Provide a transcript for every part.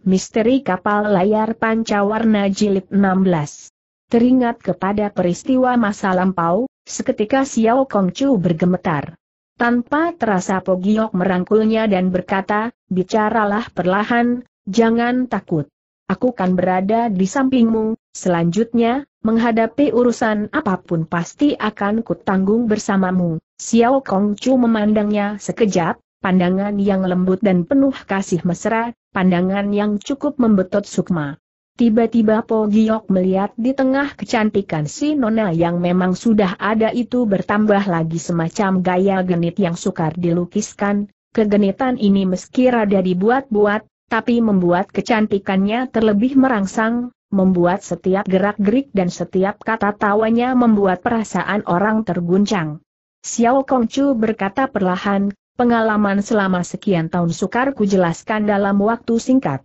Misteri Kapal Layar Pancawarna Jilid 16 Teringat kepada peristiwa masa lampau, seketika Xiao Kongcu bergemetar. Tanpa terasa Pogiok merangkulnya dan berkata, bicaralah perlahan, jangan takut. Aku kan berada di sampingmu, selanjutnya, menghadapi urusan apapun pasti akan kutanggung bersamamu. Xiao Kongcu memandangnya sekejap, pandangan yang lembut dan penuh kasih mesra, pandangan yang cukup membetot sukma. Tiba-tiba Po Giok melihat di tengah kecantikan si Nona yang memang sudah ada itu bertambah lagi semacam gaya genit yang sukar dilukiskan, kegenitan ini meski rada dibuat-buat, tapi membuat kecantikannya terlebih merangsang, membuat setiap gerak-gerik dan setiap kata tawanya membuat perasaan orang terguncang. Xiao Kongcu berkata perlahan, Pengalaman selama sekian tahun sukar ku jelaskan dalam waktu singkat.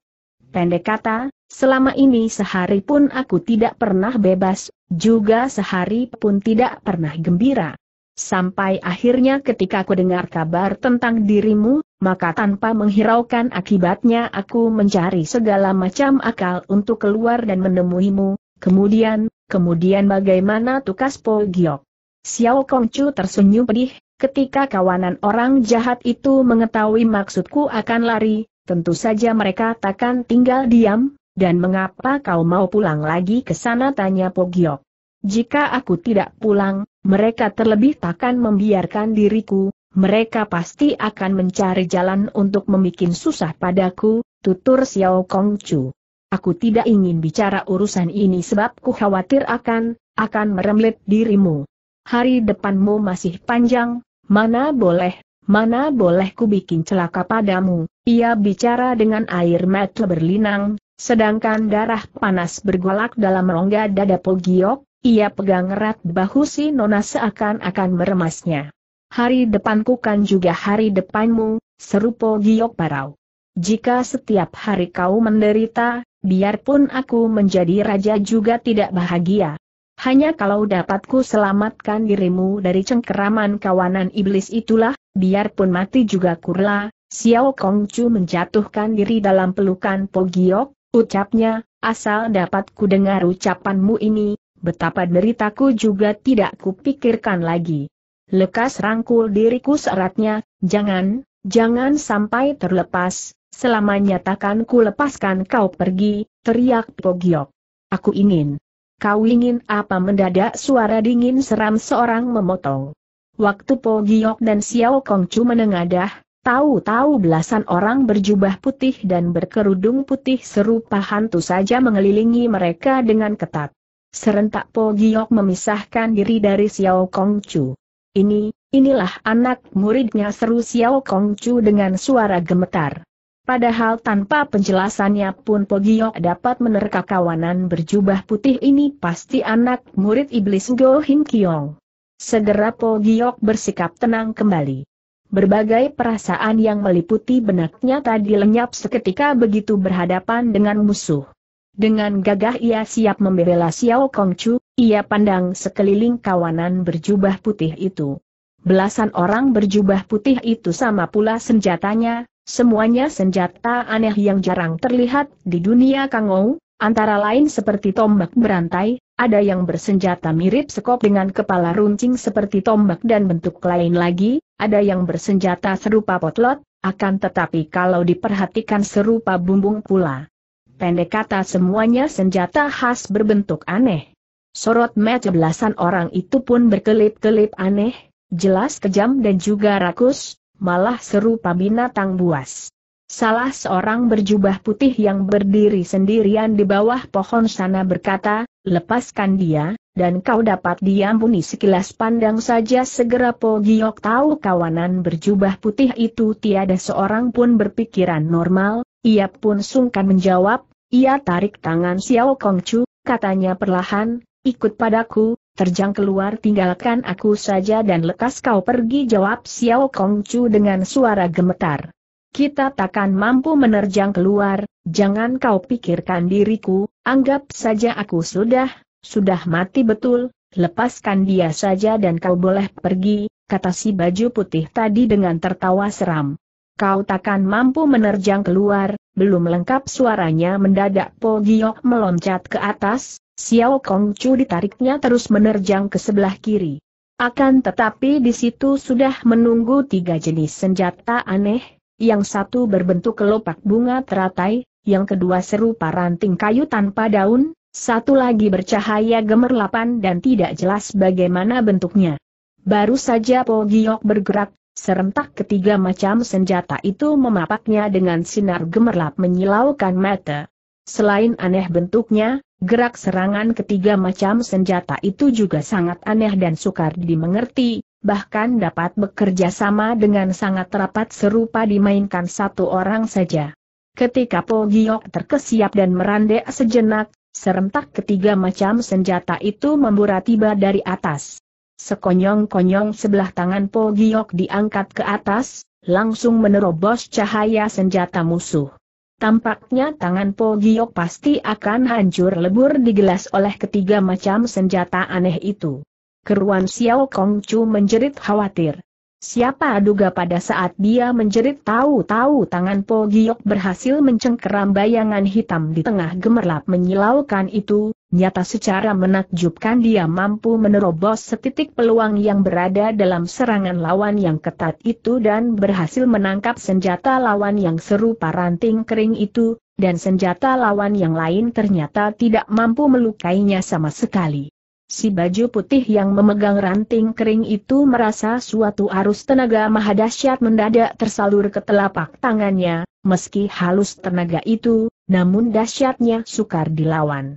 Pendek kata, selama ini sehari pun aku tidak pernah bebas, juga sehari pun tidak pernah gembira. Sampai akhirnya ketika aku dengar kabar tentang dirimu, maka tanpa menghiraukan akibatnya aku mencari segala macam akal untuk keluar dan menemuimu, kemudian, kemudian bagaimana tukas Po Giok? Xiao Kongcu tersenyum pedih, Ketika kawanan orang jahat itu mengetahui maksudku akan lari, tentu saja mereka takkan tinggal diam, dan mengapa kau mau pulang lagi ke sana tanya Pogiok. Jika aku tidak pulang, mereka terlebih takkan membiarkan diriku, mereka pasti akan mencari jalan untuk membuat susah padaku, tutur Xiao Kongcu. Aku tidak ingin bicara urusan ini sebab ku khawatir akan, akan meremlet dirimu hari depanmu masih panjang, mana boleh, mana boleh ku bikin celaka padamu. Ia bicara dengan air mata berlinang, sedangkan darah panas bergolak dalam rongga dada Pogiok, ia pegang erat bahu si Nona seakan-akan meremasnya. Hari depanku kan juga hari depanmu, seru Pogiok parau. Jika setiap hari kau menderita, biarpun aku menjadi raja juga tidak bahagia. Hanya kalau dapatku selamatkan dirimu dari cengkeraman kawanan iblis itulah, biarpun mati juga kurla, Xiao Kongcu menjatuhkan diri dalam pelukan Pogiok, ucapnya, asal dapatku dengar ucapanmu ini, betapa deritaku juga tidak kupikirkan lagi. Lekas rangkul diriku seratnya, jangan, jangan sampai terlepas, selamanya takkan ku lepaskan kau pergi, teriak Pogiok. Aku ingin. Kau ingin apa mendadak suara dingin seram seorang memotong. Waktu Po Giok dan Xiao Kongcu menengadah, tahu-tahu belasan orang berjubah putih dan berkerudung putih serupa hantu saja mengelilingi mereka dengan ketat. Serentak Po Giok memisahkan diri dari Xiao Kongcu. Ini, inilah anak muridnya seru Xiao Kongcu dengan suara gemetar. Padahal tanpa penjelasannya pun Pogiok dapat menerka kawanan berjubah putih ini pasti anak murid iblis Go Hin Kiong. Segera Pogiok bersikap tenang kembali. Berbagai perasaan yang meliputi benaknya tadi lenyap seketika begitu berhadapan dengan musuh. Dengan gagah ia siap membela Xiao Kongcu, ia pandang sekeliling kawanan berjubah putih itu. Belasan orang berjubah putih itu sama pula senjatanya, Semuanya senjata aneh yang jarang terlihat di dunia Kangou, antara lain seperti tombak berantai, ada yang bersenjata mirip sekop dengan kepala runcing seperti tombak dan bentuk lain lagi, ada yang bersenjata serupa potlot, akan tetapi kalau diperhatikan serupa bumbung pula. Pendek kata semuanya senjata khas berbentuk aneh. Sorot mata belasan orang itu pun berkelip-kelip aneh, jelas kejam dan juga rakus, malah serupa binatang buas. Salah seorang berjubah putih yang berdiri sendirian di bawah pohon sana berkata, lepaskan dia, dan kau dapat diampuni sekilas pandang saja segera Po Giok tahu kawanan berjubah putih itu tiada seorang pun berpikiran normal, ia pun sungkan menjawab, ia tarik tangan Xiao Kongcu, katanya perlahan, ikut padaku, terjang keluar tinggalkan aku saja dan lekas kau pergi jawab Xiao Kongcu dengan suara gemetar. Kita takkan mampu menerjang keluar, jangan kau pikirkan diriku, anggap saja aku sudah, sudah mati betul, lepaskan dia saja dan kau boleh pergi, kata si baju putih tadi dengan tertawa seram kau takkan mampu menerjang keluar, belum lengkap suaranya mendadak Po Giok meloncat ke atas, Xiao Kong Chu ditariknya terus menerjang ke sebelah kiri. Akan tetapi di situ sudah menunggu tiga jenis senjata aneh, yang satu berbentuk kelopak bunga teratai, yang kedua serupa ranting kayu tanpa daun, satu lagi bercahaya gemerlapan dan tidak jelas bagaimana bentuknya. Baru saja Po Giok bergerak, Serentak ketiga macam senjata itu memapaknya dengan sinar gemerlap menyilaukan mata. Selain aneh bentuknya, gerak serangan ketiga macam senjata itu juga sangat aneh dan sukar dimengerti, bahkan dapat bekerja sama dengan sangat rapat serupa dimainkan satu orang saja. Ketika Po Giok terkesiap dan merandek sejenak, serentak ketiga macam senjata itu memburu tiba dari atas. Sekonyong-konyong sebelah tangan Po Giok diangkat ke atas, langsung menerobos cahaya senjata musuh. Tampaknya tangan Po Giok pasti akan hancur lebur digelas oleh ketiga macam senjata aneh itu. Keruan Xiao Kong Chu menjerit khawatir. Siapa duga pada saat dia menjerit tahu-tahu tangan Po Giok berhasil mencengkeram bayangan hitam di tengah gemerlap menyilaukan itu, nyata secara menakjubkan dia mampu menerobos setitik peluang yang berada dalam serangan lawan yang ketat itu dan berhasil menangkap senjata lawan yang serupa ranting kering itu, dan senjata lawan yang lain ternyata tidak mampu melukainya sama sekali. Si baju putih yang memegang ranting kering itu merasa suatu arus tenaga mahadasyat mendadak tersalur ke telapak tangannya, meski halus tenaga itu, namun dasyatnya sukar dilawan.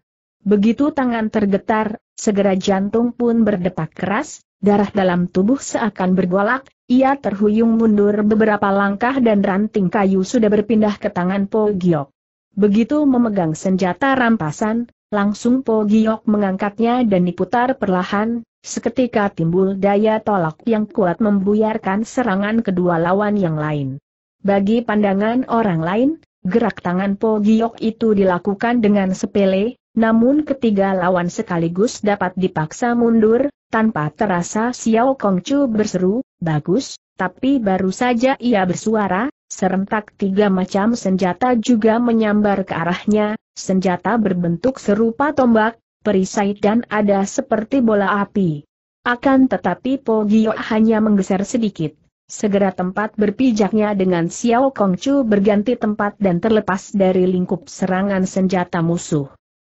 Begitu tangan tergetar, segera jantung pun berdetak keras, darah dalam tubuh seakan bergolak, ia terhuyung mundur beberapa langkah dan ranting kayu sudah berpindah ke tangan Po Giok. Begitu memegang senjata rampasan, langsung Po Giok mengangkatnya dan diputar perlahan, seketika timbul daya tolak yang kuat membuyarkan serangan kedua lawan yang lain. Bagi pandangan orang lain, gerak tangan Po Giok itu dilakukan dengan sepele, namun ketiga lawan sekaligus dapat dipaksa mundur, tanpa terasa Xiao Kongcu berseru, bagus, tapi baru saja ia bersuara, serentak tiga macam senjata juga menyambar ke arahnya, senjata berbentuk serupa tombak, perisai dan ada seperti bola api. Akan tetapi Po Gio hanya menggeser sedikit. Segera tempat berpijaknya dengan Xiao Kongcu berganti tempat dan terlepas dari lingkup serangan senjata musuh.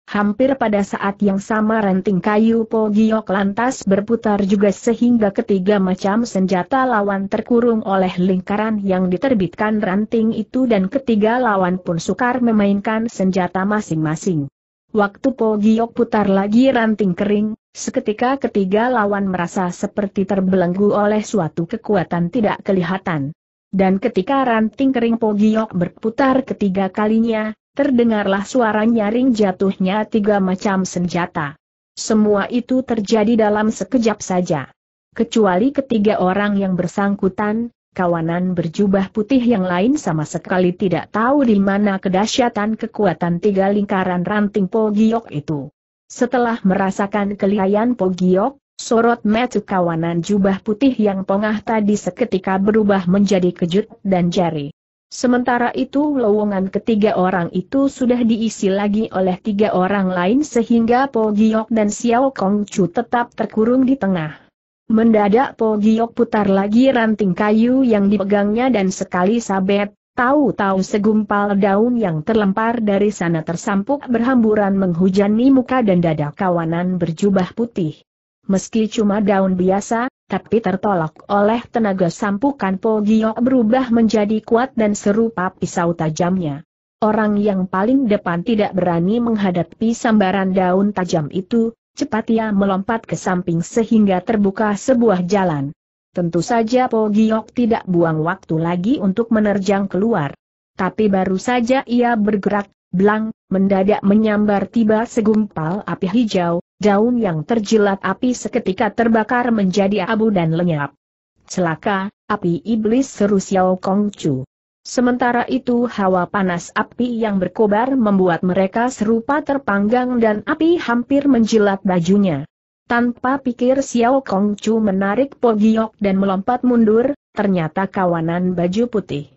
Hampir pada saat yang sama ranting kayu Po Pogiok lantas berputar juga sehingga ketiga macam senjata lawan terkurung oleh lingkaran yang diterbitkan ranting itu dan ketiga lawan pun sukar memainkan senjata masing-masing. Waktu Po Pogiok putar lagi ranting kering, seketika ketiga lawan merasa seperti terbelenggu oleh suatu kekuatan tidak kelihatan. Dan ketika ranting kering Po Pogiok berputar ketiga kalinya, terdengarlah suara nyaring jatuhnya tiga macam senjata. Semua itu terjadi dalam sekejap saja. Kecuali ketiga orang yang bersangkutan, kawanan berjubah putih yang lain sama sekali tidak tahu di mana kedahsyatan kekuatan tiga lingkaran ranting Pogiok itu. Setelah merasakan kelihayan Pogiok, sorot mata kawanan jubah putih yang pongah tadi seketika berubah menjadi kejut dan jari. Sementara itu lowongan ketiga orang itu sudah diisi lagi oleh tiga orang lain sehingga Po Giok dan Xiao Kong Chu tetap terkurung di tengah. Mendadak Po Giok putar lagi ranting kayu yang dipegangnya dan sekali sabet, tahu-tahu segumpal daun yang terlempar dari sana tersampuk berhamburan menghujani muka dan dada kawanan berjubah putih. Meski cuma daun biasa, tapi tertolak oleh tenaga sampukan Po Giok berubah menjadi kuat dan serupa pisau tajamnya. Orang yang paling depan tidak berani menghadapi sambaran daun tajam itu, cepat ia melompat ke samping sehingga terbuka sebuah jalan. Tentu saja Po Giok tidak buang waktu lagi untuk menerjang keluar. Tapi baru saja ia bergerak, belang, mendadak menyambar tiba segumpal api hijau, daun yang terjilat api seketika terbakar menjadi abu dan lenyap. Celaka, api iblis seru Xiao Kong Chu. Sementara itu hawa panas api yang berkobar membuat mereka serupa terpanggang dan api hampir menjilat bajunya. Tanpa pikir Xiao Kong Chu menarik Pogiok dan melompat mundur, ternyata kawanan baju putih.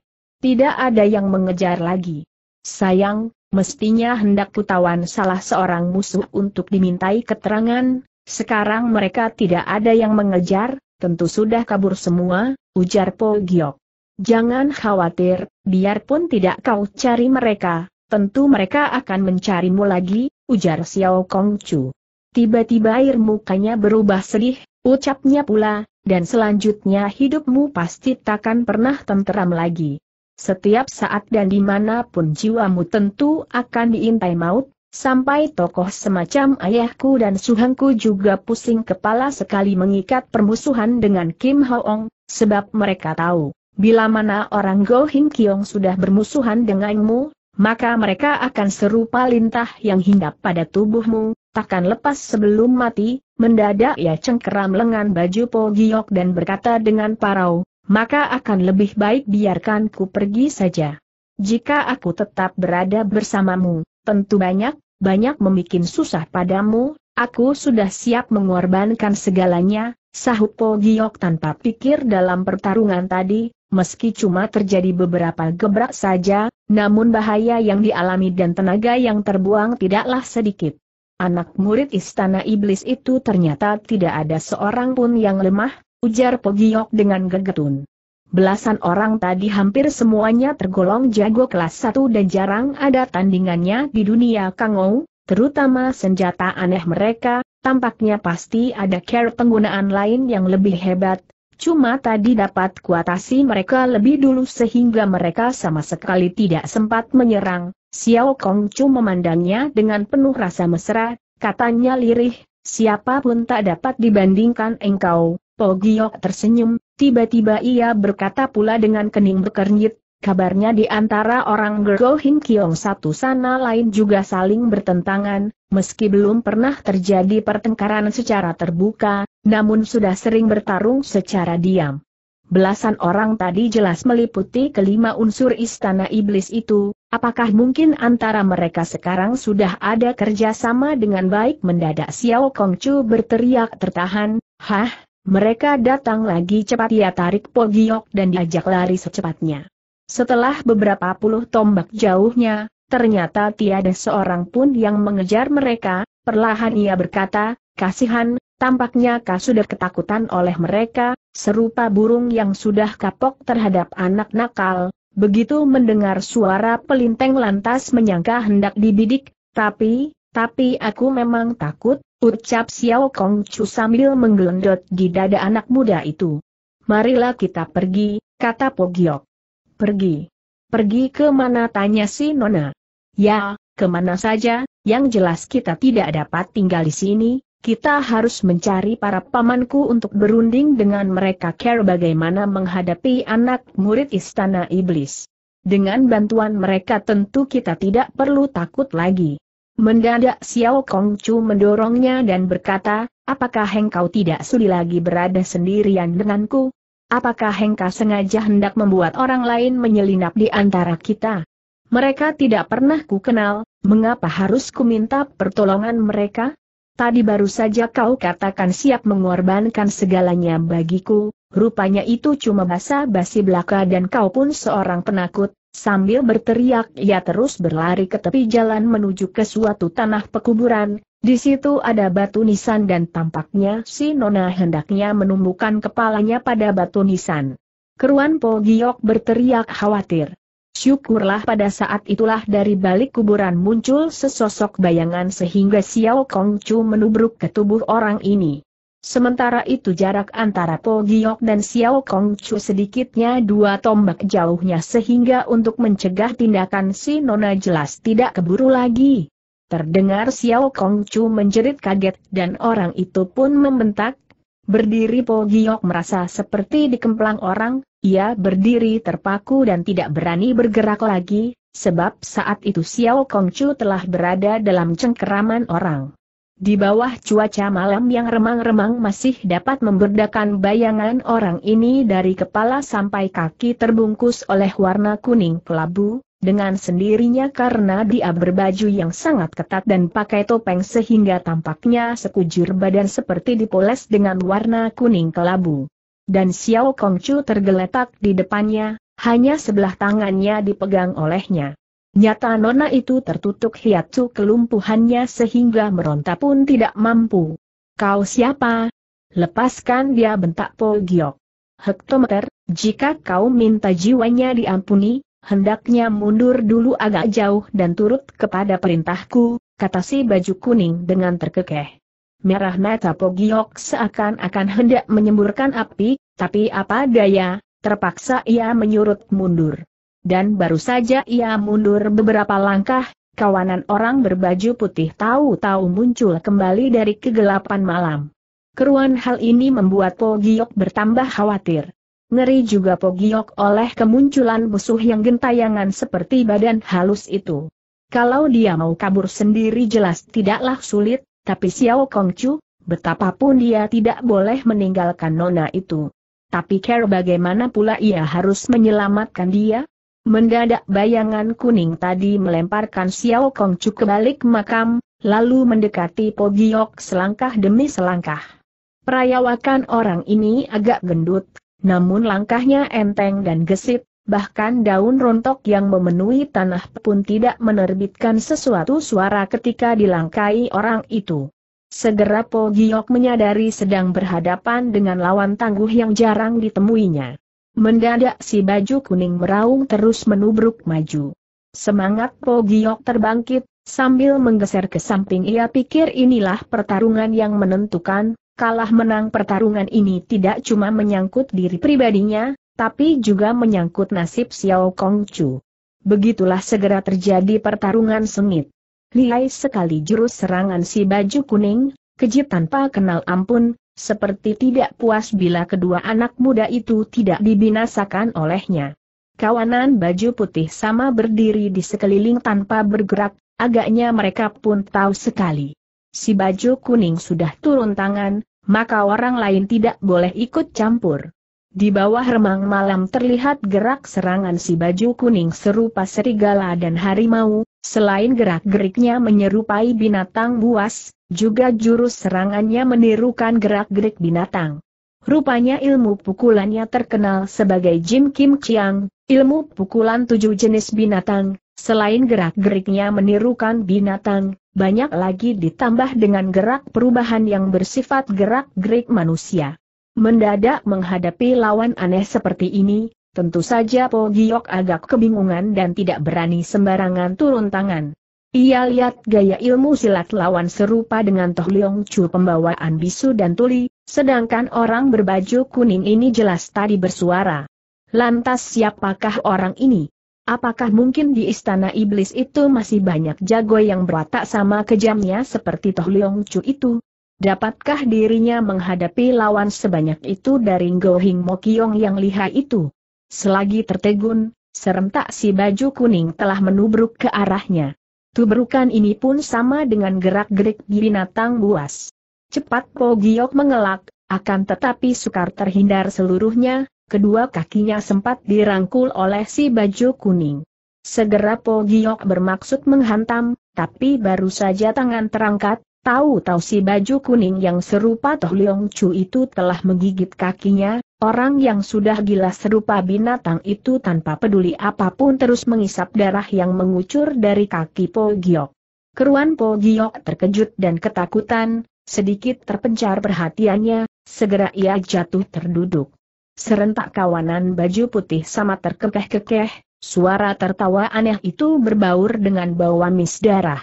Tidak ada yang mengejar lagi. Sayang, Mestinya hendak kutawan salah seorang musuh untuk dimintai keterangan, sekarang mereka tidak ada yang mengejar, tentu sudah kabur semua, ujar Po Giok. Jangan khawatir, biarpun tidak kau cari mereka, tentu mereka akan mencarimu lagi, ujar Xiao Kongchu. Tiba-tiba air mukanya berubah sedih, ucapnya pula, dan selanjutnya hidupmu pasti takkan pernah tenteram lagi setiap saat dan dimanapun jiwamu tentu akan diintai maut, sampai tokoh semacam ayahku dan suhanku juga pusing kepala sekali mengikat permusuhan dengan Kim Hoong, sebab mereka tahu, bila mana orang Go Hing Kiong sudah bermusuhan denganmu, maka mereka akan serupa lintah yang hinggap pada tubuhmu, takkan lepas sebelum mati, mendadak ia cengkeram lengan baju Po Giok dan berkata dengan parau, maka akan lebih baik biarkan ku pergi saja. Jika aku tetap berada bersamamu, tentu banyak, banyak membuat susah padamu, aku sudah siap mengorbankan segalanya, sahut Po Giok tanpa pikir dalam pertarungan tadi, meski cuma terjadi beberapa gebrak saja, namun bahaya yang dialami dan tenaga yang terbuang tidaklah sedikit. Anak murid istana iblis itu ternyata tidak ada seorang pun yang lemah, ujar Pogiok dengan gegetun. Belasan orang tadi hampir semuanya tergolong jago kelas satu dan jarang ada tandingannya di dunia Kangou, terutama senjata aneh mereka, tampaknya pasti ada care penggunaan lain yang lebih hebat, cuma tadi dapat kuatasi mereka lebih dulu sehingga mereka sama sekali tidak sempat menyerang, Xiao Kongcu memandangnya dengan penuh rasa mesra, katanya lirih, siapapun tak dapat dibandingkan engkau, Togiok tersenyum, tiba-tiba ia berkata pula dengan kening berkernyit, kabarnya di antara orang Gergo Hin Kiong satu sana lain juga saling bertentangan, meski belum pernah terjadi pertengkaran secara terbuka, namun sudah sering bertarung secara diam. Belasan orang tadi jelas meliputi kelima unsur istana iblis itu, apakah mungkin antara mereka sekarang sudah ada kerjasama dengan baik mendadak Xiao Kongcu berteriak tertahan, Hah, mereka datang lagi cepat ia tarik Po Giok dan diajak lari secepatnya. Setelah beberapa puluh tombak jauhnya, ternyata tiada seorang pun yang mengejar mereka, perlahan ia berkata, kasihan, tampaknya kau sudah ketakutan oleh mereka, serupa burung yang sudah kapok terhadap anak nakal, begitu mendengar suara pelinteng lantas menyangka hendak dibidik, tapi, tapi aku memang takut, Ucap Xiao Kong Chu sambil menggelendot di dada anak muda itu. Marilah kita pergi, kata Pogiok. Pergi. Pergi ke mana tanya si Nona. Ya, kemana saja, yang jelas kita tidak dapat tinggal di sini, kita harus mencari para pamanku untuk berunding dengan mereka care bagaimana menghadapi anak murid istana iblis. Dengan bantuan mereka tentu kita tidak perlu takut lagi. Mendadak Xiao Kongchu mendorongnya dan berkata, apakah hengkau tidak sudi lagi berada sendirian denganku? Apakah hengkau sengaja hendak membuat orang lain menyelinap di antara kita? Mereka tidak pernah ku kenal, mengapa harus ku minta pertolongan mereka? Tadi baru saja kau katakan siap mengorbankan segalanya bagiku, Rupanya itu cuma basa basi belaka dan kau pun seorang penakut, sambil berteriak ia terus berlari ke tepi jalan menuju ke suatu tanah pekuburan, di situ ada batu nisan dan tampaknya si Nona hendaknya menumbuhkan kepalanya pada batu nisan. Keruan Po Giok berteriak khawatir. Syukurlah pada saat itulah dari balik kuburan muncul sesosok bayangan sehingga Xiao Kong Chu menubruk ke tubuh orang ini. Sementara itu jarak antara Po Giok dan Xiao Kong Chu sedikitnya dua tombak jauhnya sehingga untuk mencegah tindakan si Nona jelas tidak keburu lagi. Terdengar Xiao Kong Chu menjerit kaget dan orang itu pun membentak. Berdiri Po Giok merasa seperti dikemplang orang, ia berdiri terpaku dan tidak berani bergerak lagi, sebab saat itu Xiao Kong Chu telah berada dalam cengkeraman orang. Di bawah cuaca malam yang remang-remang masih dapat memberdakan bayangan orang ini dari kepala sampai kaki terbungkus oleh warna kuning kelabu, dengan sendirinya karena dia berbaju yang sangat ketat dan pakai topeng sehingga tampaknya sekujur badan seperti dipoles dengan warna kuning kelabu. Dan Xiao Kongcu tergeletak di depannya, hanya sebelah tangannya dipegang olehnya. Nyata nona itu tertutup hiatu kelumpuhannya sehingga meronta pun tidak mampu. Kau siapa? Lepaskan dia bentak Pol Giok. Hektometer, jika kau minta jiwanya diampuni, hendaknya mundur dulu agak jauh dan turut kepada perintahku, kata si baju kuning dengan terkekeh. Merah mata Pogiok seakan-akan hendak menyemburkan api, tapi apa daya, terpaksa ia menyurut mundur dan baru saja ia mundur beberapa langkah, kawanan orang berbaju putih tahu-tahu muncul kembali dari kegelapan malam. Keruan hal ini membuat Pogiok bertambah khawatir. Ngeri juga Pogiok oleh kemunculan musuh yang gentayangan seperti badan halus itu. Kalau dia mau kabur sendiri jelas tidaklah sulit, tapi Xiao Kongcu, betapapun dia tidak boleh meninggalkan nona itu. Tapi care bagaimana pula ia harus menyelamatkan dia? Mendadak bayangan kuning tadi melemparkan Xiao Kongcu ke balik makam, lalu mendekati Po Giok selangkah demi selangkah. Perayawakan orang ini agak gendut, namun langkahnya enteng dan gesit, bahkan daun rontok yang memenuhi tanah pun tidak menerbitkan sesuatu suara ketika dilangkai orang itu. Segera Po Giok menyadari sedang berhadapan dengan lawan tangguh yang jarang ditemuinya. Mendadak si baju kuning meraung terus menubruk maju. Semangat Po Giok terbangkit, sambil menggeser ke samping ia pikir inilah pertarungan yang menentukan, kalah menang pertarungan ini tidak cuma menyangkut diri pribadinya, tapi juga menyangkut nasib Xiao Kong Chu. Begitulah segera terjadi pertarungan sengit. Lihai sekali jurus serangan si baju kuning, keji tanpa kenal ampun, seperti tidak puas bila kedua anak muda itu tidak dibinasakan olehnya. Kawanan baju putih sama berdiri di sekeliling tanpa bergerak, agaknya mereka pun tahu sekali. Si baju kuning sudah turun tangan, maka orang lain tidak boleh ikut campur. Di bawah remang malam terlihat gerak serangan si baju kuning serupa serigala dan harimau, selain gerak-geriknya menyerupai binatang buas, juga jurus serangannya menirukan gerak-gerik binatang. Rupanya ilmu pukulannya terkenal sebagai Jim Kim Chiang, ilmu pukulan tujuh jenis binatang, selain gerak-geriknya menirukan binatang, banyak lagi ditambah dengan gerak perubahan yang bersifat gerak-gerik manusia. Mendadak menghadapi lawan aneh seperti ini, tentu saja Po Giok agak kebingungan dan tidak berani sembarangan turun tangan. Ia lihat gaya ilmu silat lawan serupa dengan Toh Leong Chu pembawaan bisu dan tuli, sedangkan orang berbaju kuning ini jelas tadi bersuara. Lantas siapakah orang ini? Apakah mungkin di istana iblis itu masih banyak jago yang berwatak sama kejamnya seperti Toh Leong Chu itu? Dapatkah dirinya menghadapi lawan sebanyak itu dari Ngo Hing Mokyong yang lihai itu? Selagi tertegun, serentak si baju kuning telah menubruk ke arahnya. Tuberukan ini pun sama dengan gerak-gerik binatang buas. Cepat Po Giok mengelak, akan tetapi sukar terhindar seluruhnya, kedua kakinya sempat dirangkul oleh si baju kuning. Segera Po Giok bermaksud menghantam, tapi baru saja tangan terangkat, tahu-tahu si baju kuning yang serupa Toh Leong Chu itu telah menggigit kakinya, Orang yang sudah gila serupa binatang itu tanpa peduli apapun terus mengisap darah yang mengucur dari kaki Po Giok. Keruan Po Giok terkejut dan ketakutan, sedikit terpencar perhatiannya, segera ia jatuh terduduk. Serentak kawanan baju putih sama terkekeh-kekeh, suara tertawa aneh itu berbaur dengan bau amis darah.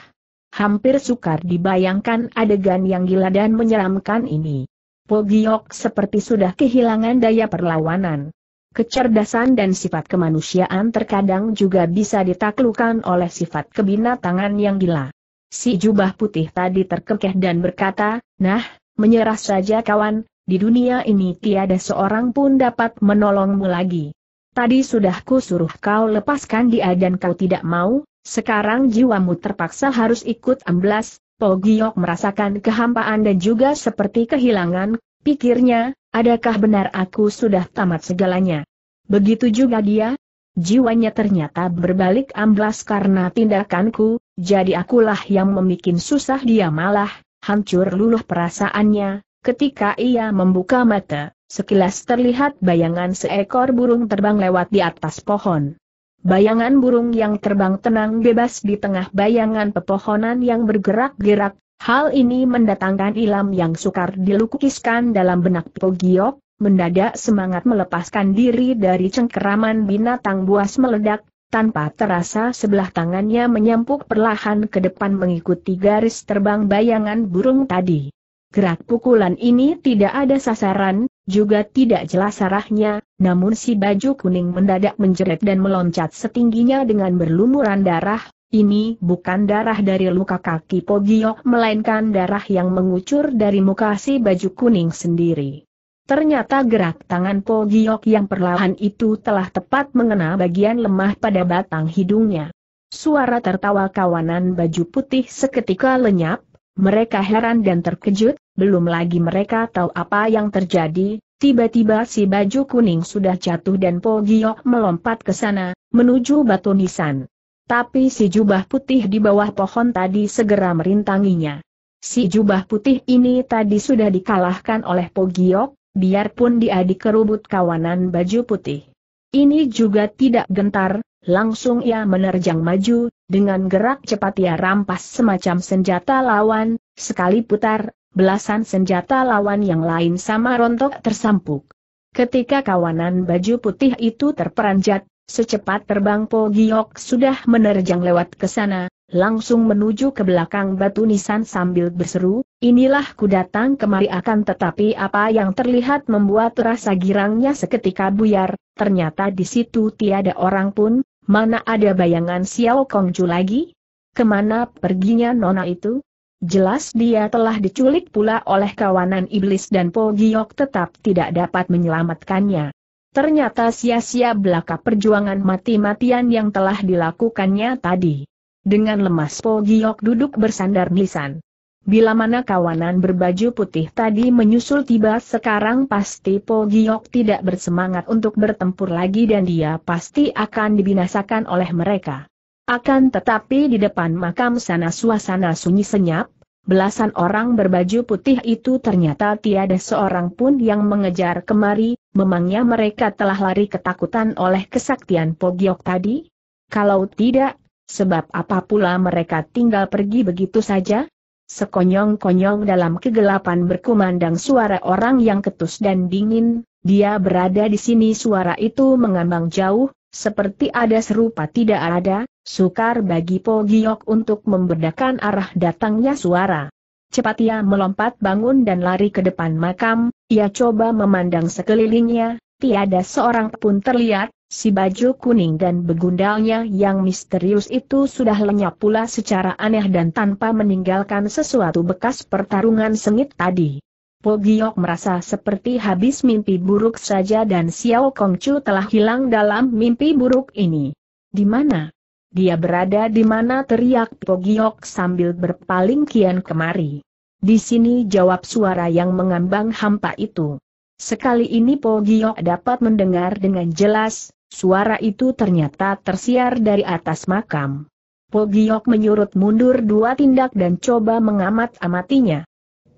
Hampir sukar dibayangkan adegan yang gila dan menyeramkan ini. Pogiok seperti sudah kehilangan daya perlawanan. Kecerdasan dan sifat kemanusiaan terkadang juga bisa ditaklukkan oleh sifat kebinatangan yang gila. Si jubah putih tadi terkekeh dan berkata, nah, menyerah saja kawan, di dunia ini tiada seorang pun dapat menolongmu lagi. Tadi sudah ku suruh kau lepaskan dia dan kau tidak mau, sekarang jiwamu terpaksa harus ikut amblas, Po merasakan kehampaan dan juga seperti kehilangan, pikirnya, adakah benar aku sudah tamat segalanya? Begitu juga dia, jiwanya ternyata berbalik amblas karena tindakanku, jadi akulah yang membuat susah dia malah, hancur luluh perasaannya, ketika ia membuka mata, sekilas terlihat bayangan seekor burung terbang lewat di atas pohon. Bayangan burung yang terbang tenang bebas di tengah bayangan pepohonan yang bergerak-gerak, hal ini mendatangkan ilam yang sukar dilukiskan dalam benak Pogiok, mendadak semangat melepaskan diri dari cengkeraman binatang buas meledak, tanpa terasa sebelah tangannya menyampuk perlahan ke depan mengikuti garis terbang bayangan burung tadi. Gerak pukulan ini tidak ada sasaran, juga tidak jelas arahnya, namun si baju kuning mendadak menjerit dan meloncat setingginya dengan berlumuran darah, ini bukan darah dari luka kaki Pogio, melainkan darah yang mengucur dari muka si baju kuning sendiri. Ternyata gerak tangan Pogio yang perlahan itu telah tepat mengena bagian lemah pada batang hidungnya. Suara tertawa kawanan baju putih seketika lenyap, mereka heran dan terkejut, belum lagi mereka tahu apa yang terjadi, tiba-tiba si baju kuning sudah jatuh dan Po Giok melompat ke sana, menuju batu nisan. Tapi si jubah putih di bawah pohon tadi segera merintanginya. Si jubah putih ini tadi sudah dikalahkan oleh Po Giok, biarpun dia dikerubut kawanan baju putih. Ini juga tidak gentar, Langsung ia menerjang maju, dengan gerak cepat ia rampas semacam senjata lawan, sekali putar, belasan senjata lawan yang lain sama rontok tersampuk. Ketika kawanan baju putih itu terperanjat, secepat terbang Po Giok sudah menerjang lewat ke sana, langsung menuju ke belakang batu nisan sambil berseru, inilah ku datang kemari akan tetapi apa yang terlihat membuat rasa girangnya seketika buyar, ternyata di situ tiada orang pun, Mana ada bayangan Xiao Kongju lagi? Kemana perginya nona itu? Jelas dia telah diculik pula oleh kawanan iblis dan Po Giok tetap tidak dapat menyelamatkannya. Ternyata sia-sia belaka perjuangan mati-matian yang telah dilakukannya tadi. Dengan lemas Po Giok duduk bersandar nisan. Bila mana kawanan berbaju putih tadi menyusul tiba sekarang pasti Po Giok tidak bersemangat untuk bertempur lagi dan dia pasti akan dibinasakan oleh mereka. Akan tetapi di depan makam sana suasana sunyi senyap, belasan orang berbaju putih itu ternyata tiada seorang pun yang mengejar kemari, memangnya mereka telah lari ketakutan oleh kesaktian Po Giok tadi? Kalau tidak, sebab apa pula mereka tinggal pergi begitu saja? Sekonyong-konyong dalam kegelapan berkumandang suara orang yang ketus dan dingin, dia berada di sini suara itu mengambang jauh, seperti ada serupa tidak ada, sukar bagi Po Giok untuk membedakan arah datangnya suara. Cepat ia melompat bangun dan lari ke depan makam, ia coba memandang sekelilingnya, tiada seorang pun terlihat, si baju kuning dan begundalnya yang misterius itu sudah lenyap pula secara aneh dan tanpa meninggalkan sesuatu bekas pertarungan sengit tadi. Pogiok merasa seperti habis mimpi buruk saja dan Xiao Kongcu telah hilang dalam mimpi buruk ini. Di mana? Dia berada di mana teriak Pogiok sambil berpaling kian kemari. Di sini jawab suara yang mengambang hampa itu. Sekali ini Po Gio dapat mendengar dengan jelas, suara itu ternyata tersiar dari atas makam. Po menyurut mundur dua tindak dan coba mengamat-amatinya.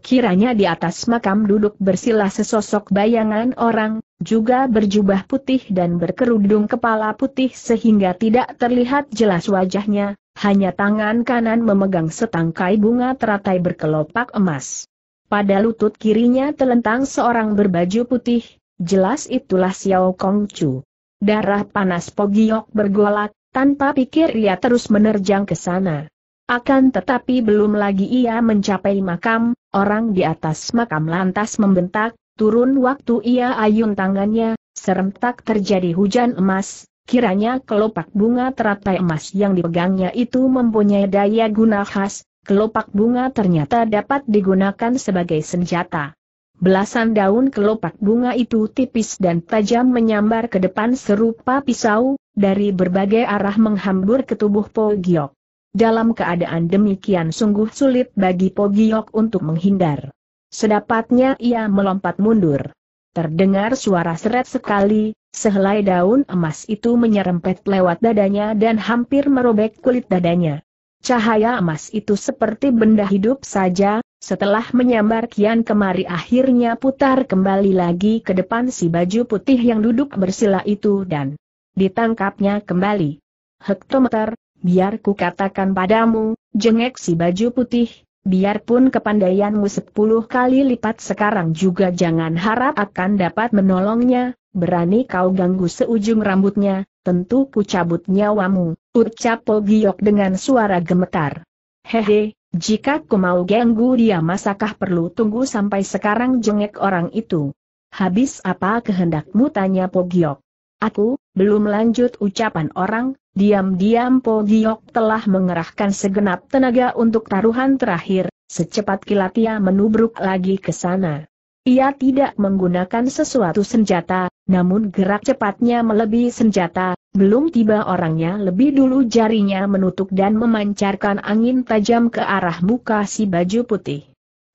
Kiranya di atas makam duduk bersila sesosok bayangan orang, juga berjubah putih dan berkerudung kepala putih sehingga tidak terlihat jelas wajahnya, hanya tangan kanan memegang setangkai bunga teratai berkelopak emas. Pada lutut kirinya telentang seorang berbaju putih, jelas itulah Xiao Kongcu. Darah panas Pogiok bergolak, tanpa pikir ia terus menerjang ke sana. Akan tetapi belum lagi ia mencapai makam, orang di atas makam lantas membentak, turun waktu ia ayun tangannya, serentak terjadi hujan emas, kiranya kelopak bunga teratai emas yang dipegangnya itu mempunyai daya guna khas, Kelopak bunga ternyata dapat digunakan sebagai senjata. Belasan daun kelopak bunga itu tipis dan tajam menyambar ke depan serupa pisau, dari berbagai arah menghambur ke tubuh Po Dalam keadaan demikian sungguh sulit bagi Po untuk menghindar. Sedapatnya ia melompat mundur. Terdengar suara seret sekali, sehelai daun emas itu menyerempet lewat dadanya dan hampir merobek kulit dadanya. Cahaya emas itu seperti benda hidup saja, setelah menyambar kian kemari akhirnya putar kembali lagi ke depan si baju putih yang duduk bersila itu dan ditangkapnya kembali. Hektometer, biar ku katakan padamu, jengek si baju putih, biarpun kepandaianmu sepuluh kali lipat sekarang juga jangan harap akan dapat menolongnya, Berani kau ganggu seujung rambutnya, tentu ku nyawamu, ucap Po dengan suara gemetar. Hehe, jika ku mau ganggu dia masakah perlu tunggu sampai sekarang jengek orang itu? Habis apa kehendakmu tanya Po Aku, belum lanjut ucapan orang, diam-diam Po telah mengerahkan segenap tenaga untuk taruhan terakhir, secepat kilat ia menubruk lagi ke sana. Ia tidak menggunakan sesuatu senjata, namun gerak cepatnya melebihi senjata, belum tiba orangnya lebih dulu jarinya menutup dan memancarkan angin tajam ke arah muka si baju putih.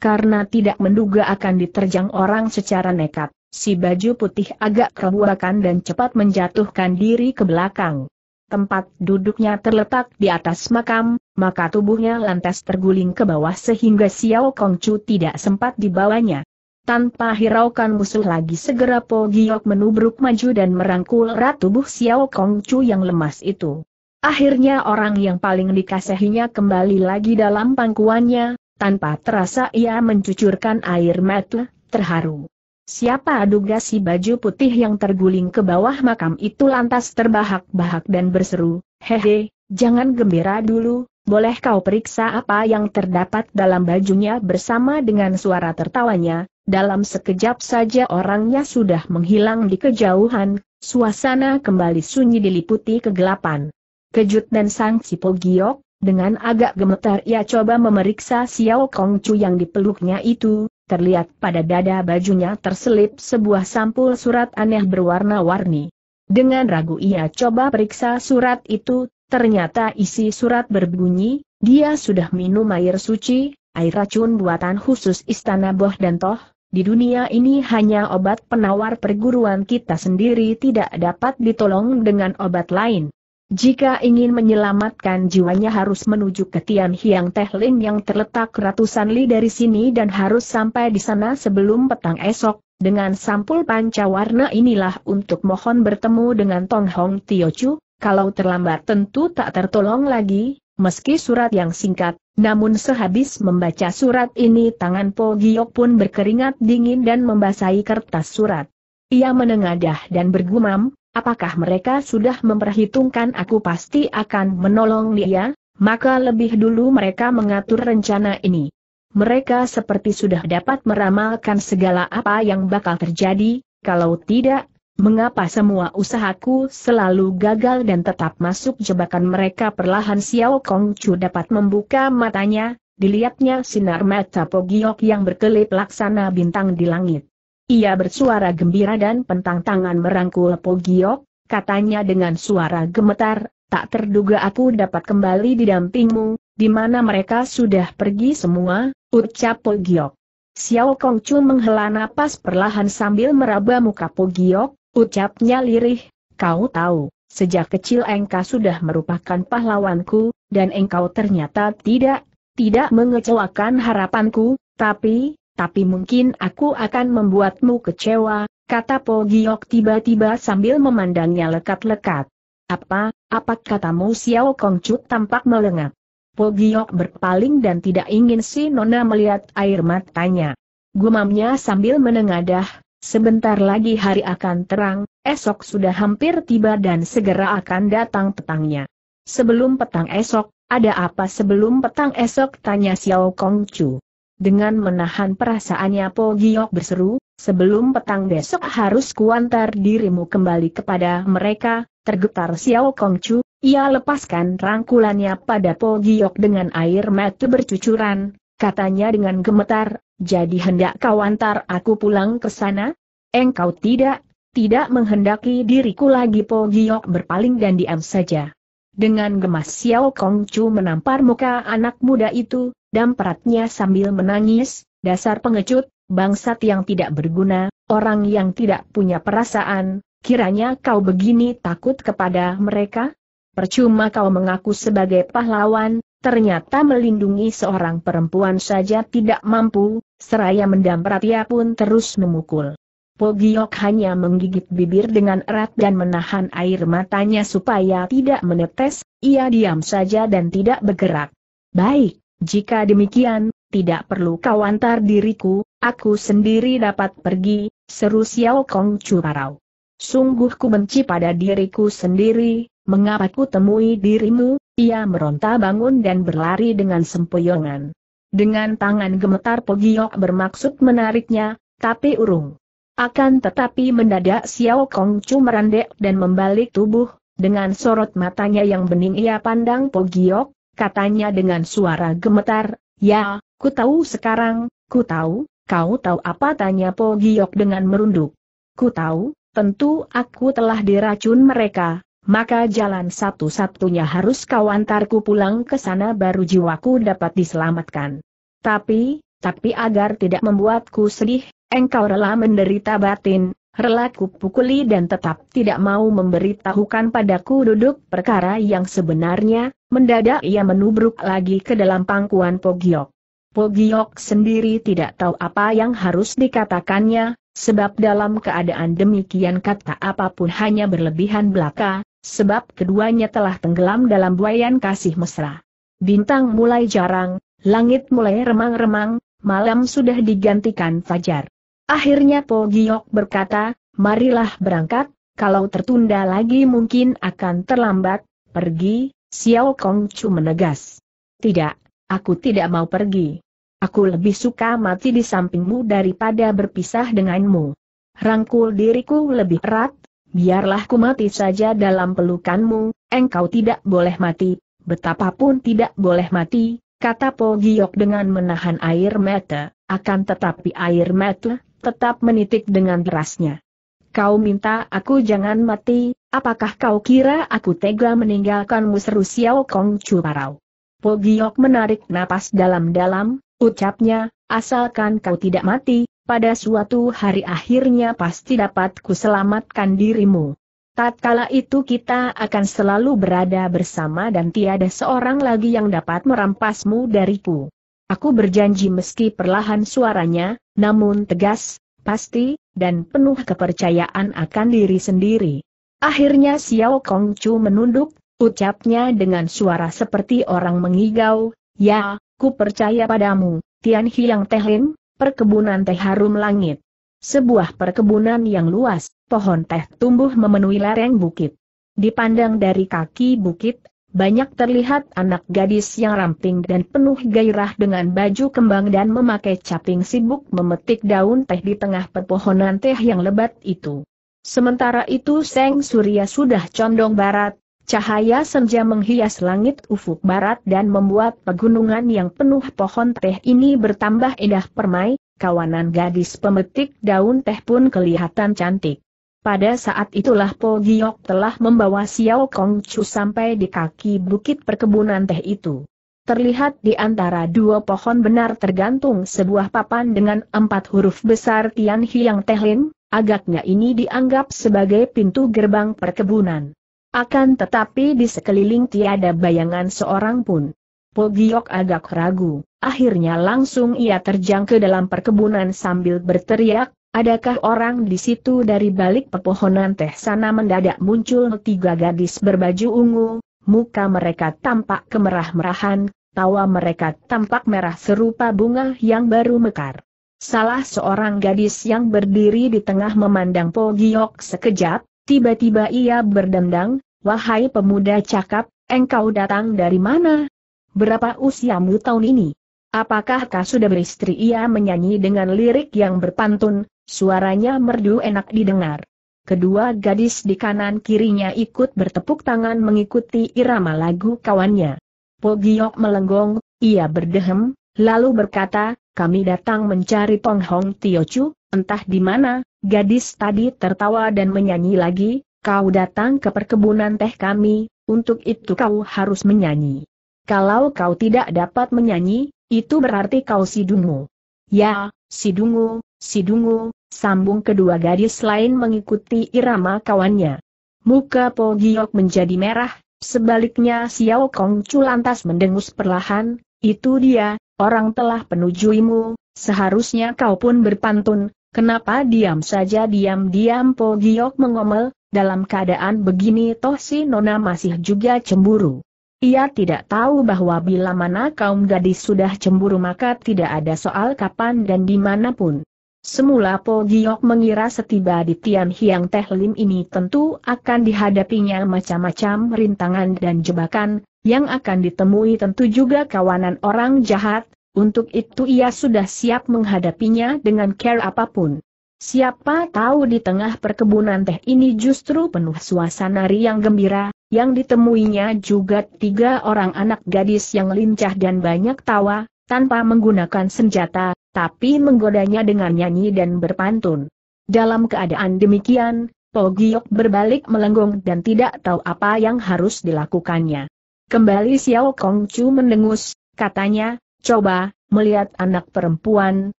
Karena tidak menduga akan diterjang orang secara nekat, si baju putih agak kebuakan dan cepat menjatuhkan diri ke belakang. Tempat duduknya terletak di atas makam, maka tubuhnya lantas terguling ke bawah sehingga Xiao Kongcu tidak sempat dibawanya. Tanpa hiraukan musuh lagi segera Po Giok menubruk maju dan merangkul erat tubuh Xiao Kong Chu yang lemas itu. Akhirnya orang yang paling dikasihinya kembali lagi dalam pangkuannya, tanpa terasa ia mencucurkan air mata, terharu. Siapa aduga si baju putih yang terguling ke bawah makam itu lantas terbahak-bahak dan berseru, hehe, jangan gembira dulu, boleh kau periksa apa yang terdapat dalam bajunya bersama dengan suara tertawanya, dalam sekejap saja orangnya sudah menghilang di kejauhan, suasana kembali sunyi diliputi kegelapan. Kejut dan sang Cipo Giok, dengan agak gemetar ia coba memeriksa Xiao Kongcu yang dipeluknya itu, terlihat pada dada bajunya terselip sebuah sampul surat aneh berwarna-warni. Dengan ragu ia coba periksa surat itu, ternyata isi surat berbunyi, dia sudah minum air suci, air racun buatan khusus Istana Boh dan Toh, di dunia ini hanya obat penawar perguruan kita sendiri tidak dapat ditolong dengan obat lain. Jika ingin menyelamatkan jiwanya harus menuju ke Tian Hiang Teh Lin yang terletak ratusan li dari sini dan harus sampai di sana sebelum petang esok, dengan sampul pancawarna inilah untuk mohon bertemu dengan Tong Hong Tio Chu, kalau terlambat tentu tak tertolong lagi, Meski surat yang singkat, namun sehabis membaca surat ini tangan Po Giok pun berkeringat dingin dan membasahi kertas surat. Ia menengadah dan bergumam, apakah mereka sudah memperhitungkan aku pasti akan menolong dia, maka lebih dulu mereka mengatur rencana ini. Mereka seperti sudah dapat meramalkan segala apa yang bakal terjadi, kalau tidak, Mengapa semua usahaku selalu gagal dan tetap masuk jebakan mereka perlahan Xiao Kong Chu dapat membuka matanya, dilihatnya sinar mata Pogiok yang berkelip laksana bintang di langit. Ia bersuara gembira dan pentang tangan merangkul Pogiok, katanya dengan suara gemetar, tak terduga aku dapat kembali didampingmu, di mana mereka sudah pergi semua, ucap Pogiok. Xiao Kong Chu menghela napas perlahan sambil meraba muka Pogiok, Ucapnya lirih, kau tahu, sejak kecil engkau sudah merupakan pahlawanku, dan engkau ternyata tidak, tidak mengecewakan harapanku, tapi, tapi mungkin aku akan membuatmu kecewa, kata Po Giok tiba-tiba sambil memandangnya lekat-lekat. Apa, apa katamu Xiao Chu tampak melengak. Po Giok berpaling dan tidak ingin si Nona melihat air matanya. Gumamnya sambil menengadah, Sebentar lagi hari akan terang, esok sudah hampir tiba dan segera akan datang petangnya. Sebelum petang esok, ada apa sebelum petang esok tanya Xiao Kong Chu. Dengan menahan perasaannya Po Giok berseru, sebelum petang besok harus kuantar dirimu kembali kepada mereka, tergetar Xiao Kong Chu, ia lepaskan rangkulannya pada Po Giok dengan air mata bercucuran, katanya dengan gemetar, jadi hendak kau antar aku pulang ke sana? Engkau tidak, tidak menghendaki diriku lagi Po Giok berpaling dan diam saja. Dengan gemas Xiao Kong Chu menampar muka anak muda itu, dan peratnya sambil menangis, dasar pengecut, bangsat yang tidak berguna, orang yang tidak punya perasaan, kiranya kau begini takut kepada mereka? Percuma kau mengaku sebagai pahlawan, ternyata melindungi seorang perempuan saja tidak mampu, seraya mendamprat ia pun terus memukul. Pogiok hanya menggigit bibir dengan erat dan menahan air matanya supaya tidak menetes, ia diam saja dan tidak bergerak. Baik, jika demikian, tidak perlu kau antar diriku, aku sendiri dapat pergi, seru Xiao Kong Cuparau. Sungguh ku benci pada diriku sendiri, mengapa ku temui dirimu, ia meronta bangun dan berlari dengan sempoyongan. Dengan tangan gemetar Pogiok bermaksud menariknya, tapi urung. Akan tetapi mendadak Xiao Kong Chu merendek dan membalik tubuh, dengan sorot matanya yang bening ia pandang Pogiok, katanya dengan suara gemetar, Ya, ku tahu sekarang, ku tahu, kau tahu apa tanya Pogiok dengan merunduk. Ku tahu, tentu aku telah diracun mereka, maka jalan satu-satunya harus kau antarku pulang ke sana baru jiwaku dapat diselamatkan. Tapi, tapi agar tidak membuatku sedih, engkau rela menderita batin, rela kupukuli dan tetap tidak mau memberitahukan padaku duduk perkara yang sebenarnya, mendadak ia menubruk lagi ke dalam pangkuan Pogiok. Pogiok sendiri tidak tahu apa yang harus dikatakannya, sebab dalam keadaan demikian kata apapun hanya berlebihan belaka, sebab keduanya telah tenggelam dalam buayan kasih mesra. Bintang mulai jarang, langit mulai remang-remang, malam sudah digantikan fajar. Akhirnya Po Giok berkata, marilah berangkat, kalau tertunda lagi mungkin akan terlambat, pergi, Xiao Kong Chu menegas. Tidak, aku tidak mau pergi. Aku lebih suka mati di sampingmu daripada berpisah denganmu. Rangkul diriku lebih erat, biarlah ku mati saja dalam pelukanmu, engkau tidak boleh mati, betapapun tidak boleh mati, kata Po Giok dengan menahan air mata, akan tetapi air mata tetap menitik dengan derasnya. Kau minta aku jangan mati, apakah kau kira aku tega meninggalkanmu seru Xiao Kong Chu Parau? Po Giok menarik napas dalam-dalam, ucapnya, asalkan kau tidak mati, pada suatu hari akhirnya pasti dapat kuselamatkan dirimu. Tatkala itu kita akan selalu berada bersama dan tiada seorang lagi yang dapat merampasmu dariku. Aku berjanji meski perlahan suaranya, namun tegas, pasti, dan penuh kepercayaan akan diri sendiri. Akhirnya Xiao Kong menunduk, ucapnya dengan suara seperti orang mengigau, Ya, ku percaya padamu, Tian Hiang Teheng, Perkebunan Teh Harum Langit. Sebuah perkebunan yang luas, pohon teh tumbuh memenuhi lereng bukit. Dipandang dari kaki bukit, banyak terlihat anak gadis yang ramping dan penuh gairah dengan baju kembang dan memakai caping sibuk memetik daun teh di tengah pepohonan teh yang lebat itu. Sementara itu Seng Surya sudah condong barat, Cahaya senja menghias langit ufuk barat dan membuat pegunungan yang penuh pohon teh ini bertambah indah permai, kawanan gadis pemetik daun teh pun kelihatan cantik. Pada saat itulah Po Giok telah membawa Xiao Kong Chu sampai di kaki bukit perkebunan teh itu. Terlihat di antara dua pohon benar tergantung sebuah papan dengan empat huruf besar Tian Hiang Lin, agaknya ini dianggap sebagai pintu gerbang perkebunan. Akan tetapi di sekeliling tiada bayangan seorang pun. Pogiok agak ragu, akhirnya langsung ia terjang ke dalam perkebunan sambil berteriak, adakah orang di situ dari balik pepohonan teh sana mendadak muncul tiga gadis berbaju ungu, muka mereka tampak kemerah-merahan, tawa mereka tampak merah serupa bunga yang baru mekar. Salah seorang gadis yang berdiri di tengah memandang Pogiok sekejap, Tiba-tiba ia berdendang, wahai pemuda cakap, engkau datang dari mana? Berapa usiamu tahun ini? Apakah kau sudah beristri? Ia menyanyi dengan lirik yang berpantun, suaranya merdu enak didengar. Kedua gadis di kanan kirinya ikut bertepuk tangan mengikuti irama lagu kawannya. Pogiok melenggong, ia berdehem, lalu berkata, kami datang mencari Tong Hong Tio Chu, entah di mana, gadis tadi tertawa dan menyanyi lagi, kau datang ke perkebunan teh kami, untuk itu kau harus menyanyi. Kalau kau tidak dapat menyanyi, itu berarti kau si dungu. Ya, si dungu, si dungu, sambung kedua gadis lain mengikuti irama kawannya. Muka Po Giok menjadi merah, sebaliknya Xiao Kong Chu lantas mendengus perlahan, itu dia, orang telah penujuimu, seharusnya kau pun berpantun, kenapa diam saja diam-diam Po Giok mengomel, dalam keadaan begini toh si Nona masih juga cemburu. Ia tidak tahu bahwa bila mana kaum gadis sudah cemburu maka tidak ada soal kapan dan dimanapun. Semula Po Giok mengira setiba di Tian Hiang Teh Lim ini tentu akan dihadapinya macam-macam rintangan dan jebakan, yang akan ditemui tentu juga kawanan orang jahat, untuk itu ia sudah siap menghadapinya dengan care apapun. Siapa tahu di tengah perkebunan teh ini justru penuh suasana riang gembira, yang ditemuinya juga tiga orang anak gadis yang lincah dan banyak tawa, tanpa menggunakan senjata, tapi menggodanya dengan nyanyi dan berpantun. Dalam keadaan demikian, Pogiok berbalik melenggung dan tidak tahu apa yang harus dilakukannya. Kembali Xiao Kong Chu mendengus, katanya, coba, melihat anak perempuan,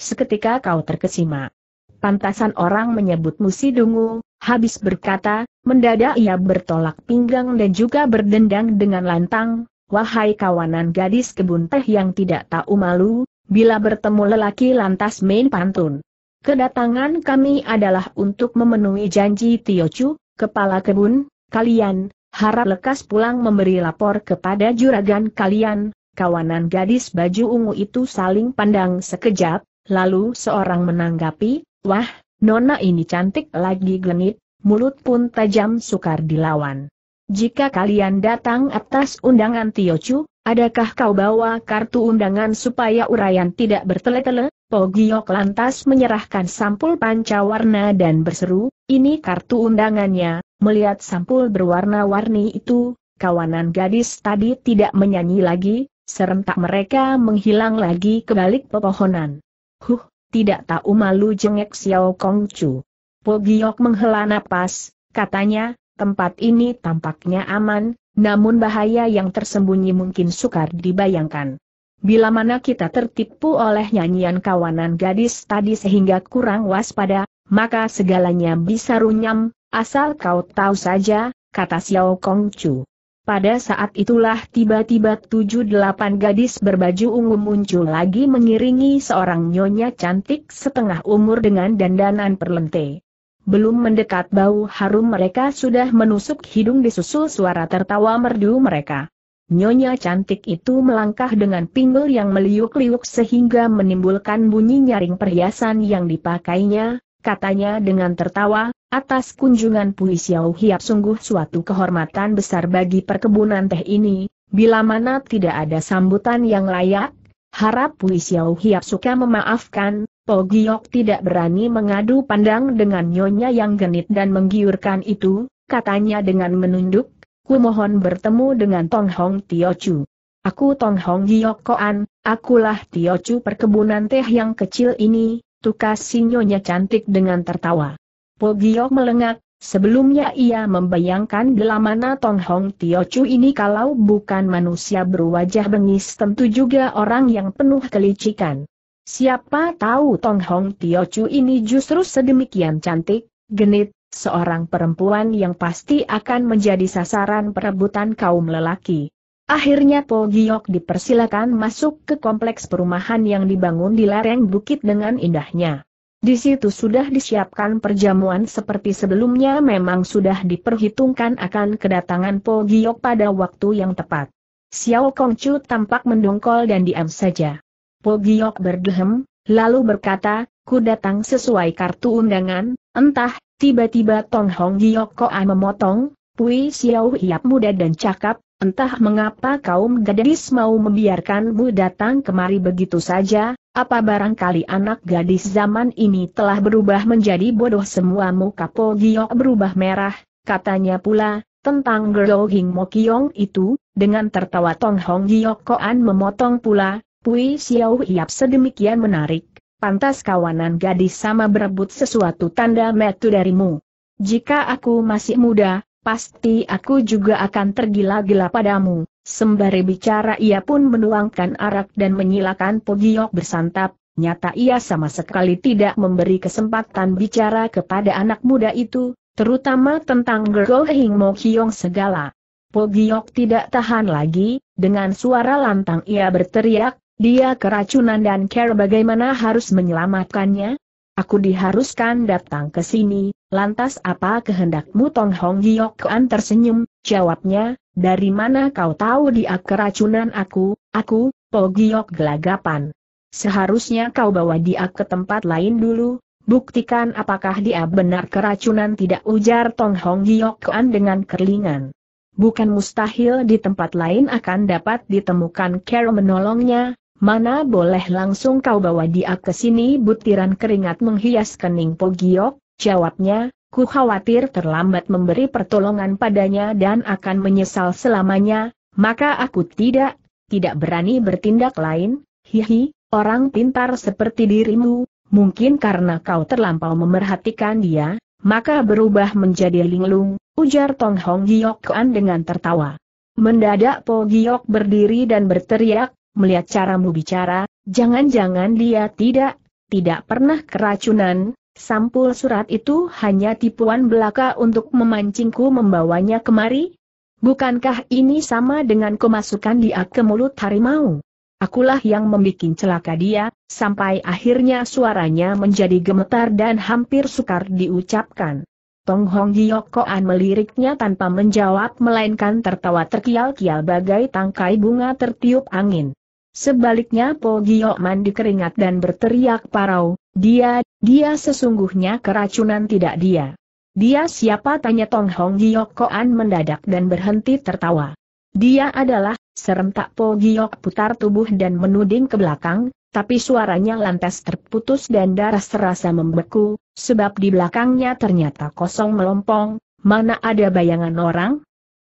seketika kau terkesima. Pantasan orang menyebut musi dungu, habis berkata, mendadak ia bertolak pinggang dan juga berdendang dengan lantang, wahai kawanan gadis kebun teh yang tidak tahu malu, bila bertemu lelaki lantas main pantun. Kedatangan kami adalah untuk memenuhi janji Tio Chu, kepala kebun, kalian, Harap lekas pulang memberi lapor kepada juragan kalian, kawanan gadis baju ungu itu saling pandang sekejap, lalu seorang menanggapi, wah, nona ini cantik lagi genit, mulut pun tajam sukar dilawan. Jika kalian datang atas undangan Tio Chu, adakah kau bawa kartu undangan supaya urayan tidak bertele-tele? Pogiok lantas menyerahkan sampul pancawarna dan berseru, ini kartu undangannya, Melihat sampul berwarna-warni itu, kawanan gadis tadi tidak menyanyi lagi, serentak mereka menghilang lagi ke balik pepohonan. Huh, tidak tahu malu jengek Xiao Kongcu. Po Giok menghela napas, katanya, tempat ini tampaknya aman, namun bahaya yang tersembunyi mungkin sukar dibayangkan. Bila mana kita tertipu oleh nyanyian kawanan gadis tadi sehingga kurang waspada, maka segalanya bisa runyam, Asal kau tahu saja, kata Xiao Kong Chu. Pada saat itulah tiba-tiba tujuh delapan gadis berbaju ungu muncul lagi mengiringi seorang nyonya cantik setengah umur dengan dandanan perlente. Belum mendekat bau harum mereka sudah menusuk hidung disusul suara tertawa merdu mereka. Nyonya cantik itu melangkah dengan pinggul yang meliuk-liuk sehingga menimbulkan bunyi nyaring perhiasan yang dipakainya, katanya dengan tertawa, Atas kunjungan Pui Xiao Hiap sungguh suatu kehormatan besar bagi perkebunan teh ini, bila mana tidak ada sambutan yang layak, harap Pui Xiao Hiap suka memaafkan, Po tidak berani mengadu pandang dengan nyonya yang genit dan menggiurkan itu, katanya dengan menunduk, ku mohon bertemu dengan Tong Hong Tio Chu. Aku Tong Hong Giok Koan, akulah Tio Chu perkebunan teh yang kecil ini, tukas si nyonya cantik dengan tertawa. Pogio melengak, sebelumnya ia membayangkan gelamana Tong Hong Tio Chu ini kalau bukan manusia berwajah bengis tentu juga orang yang penuh kelicikan. Siapa tahu Tong Hong Tio Chu ini justru sedemikian cantik, genit, seorang perempuan yang pasti akan menjadi sasaran perebutan kaum lelaki. Akhirnya Po Giok dipersilakan masuk ke kompleks perumahan yang dibangun di lereng bukit dengan indahnya. Di situ sudah disiapkan perjamuan seperti sebelumnya memang sudah diperhitungkan akan kedatangan Po Giok pada waktu yang tepat. Xiao Kongcu tampak mendongkol dan diam saja. Po Giok berdehem, lalu berkata, ku datang sesuai kartu undangan, entah, tiba-tiba Tong Hong Giok Koa memotong, Pui Xiao Hiap muda dan cakap, Entah mengapa kaum gadis mau membiarkanmu datang kemari begitu saja, apa barangkali anak gadis zaman ini telah berubah menjadi bodoh semua muka Po Giok berubah merah, katanya pula, tentang Gerlo Hing Mo Kiong itu, dengan tertawa Tong Hong Giok Koan memotong pula, Pui Xiao Hiap sedemikian menarik, pantas kawanan gadis sama berebut sesuatu tanda metu darimu. Jika aku masih muda, pasti aku juga akan tergila-gila padamu. Sembari bicara ia pun menuangkan arak dan menyilakan Pogiok bersantap, nyata ia sama sekali tidak memberi kesempatan bicara kepada anak muda itu, terutama tentang Gergo Hing Mo Kyong segala. Pogiok tidak tahan lagi, dengan suara lantang ia berteriak, dia keracunan dan care bagaimana harus menyelamatkannya, Aku diharuskan datang ke sini, lantas apa kehendakmu Tong Hong Giok Kuan tersenyum, jawabnya, dari mana kau tahu dia keracunan aku, aku, Po Giok gelagapan. Seharusnya kau bawa dia ke tempat lain dulu, buktikan apakah dia benar keracunan tidak ujar Tong Hong Giok Kuan dengan kerlingan. Bukan mustahil di tempat lain akan dapat ditemukan Carol menolongnya, Mana boleh langsung kau bawa dia ke sini butiran keringat menghias kening Pogiok, jawabnya, ku khawatir terlambat memberi pertolongan padanya dan akan menyesal selamanya, maka aku tidak, tidak berani bertindak lain, hihi, orang pintar seperti dirimu, mungkin karena kau terlampau memerhatikan dia, maka berubah menjadi linglung, ujar Tong Hong Giok Kuan dengan tertawa. Mendadak Po Giok berdiri dan berteriak, Melihat caramu bicara, jangan-jangan dia tidak, tidak pernah keracunan, sampul surat itu hanya tipuan belaka untuk memancingku membawanya kemari? Bukankah ini sama dengan kemasukan dia ke mulut harimau? Akulah yang membuat celaka dia, sampai akhirnya suaranya menjadi gemetar dan hampir sukar diucapkan. Tong Hong Giyokoan meliriknya tanpa menjawab melainkan tertawa terkial-kial bagai tangkai bunga tertiup angin. Sebaliknya Po Giok mandi keringat dan berteriak parau, dia, dia sesungguhnya keracunan tidak dia. Dia siapa tanya Tong Hong Giok Koan mendadak dan berhenti tertawa. Dia adalah, serentak Po Giok putar tubuh dan menuding ke belakang, tapi suaranya lantas terputus dan darah serasa membeku, sebab di belakangnya ternyata kosong melompong, mana ada bayangan orang?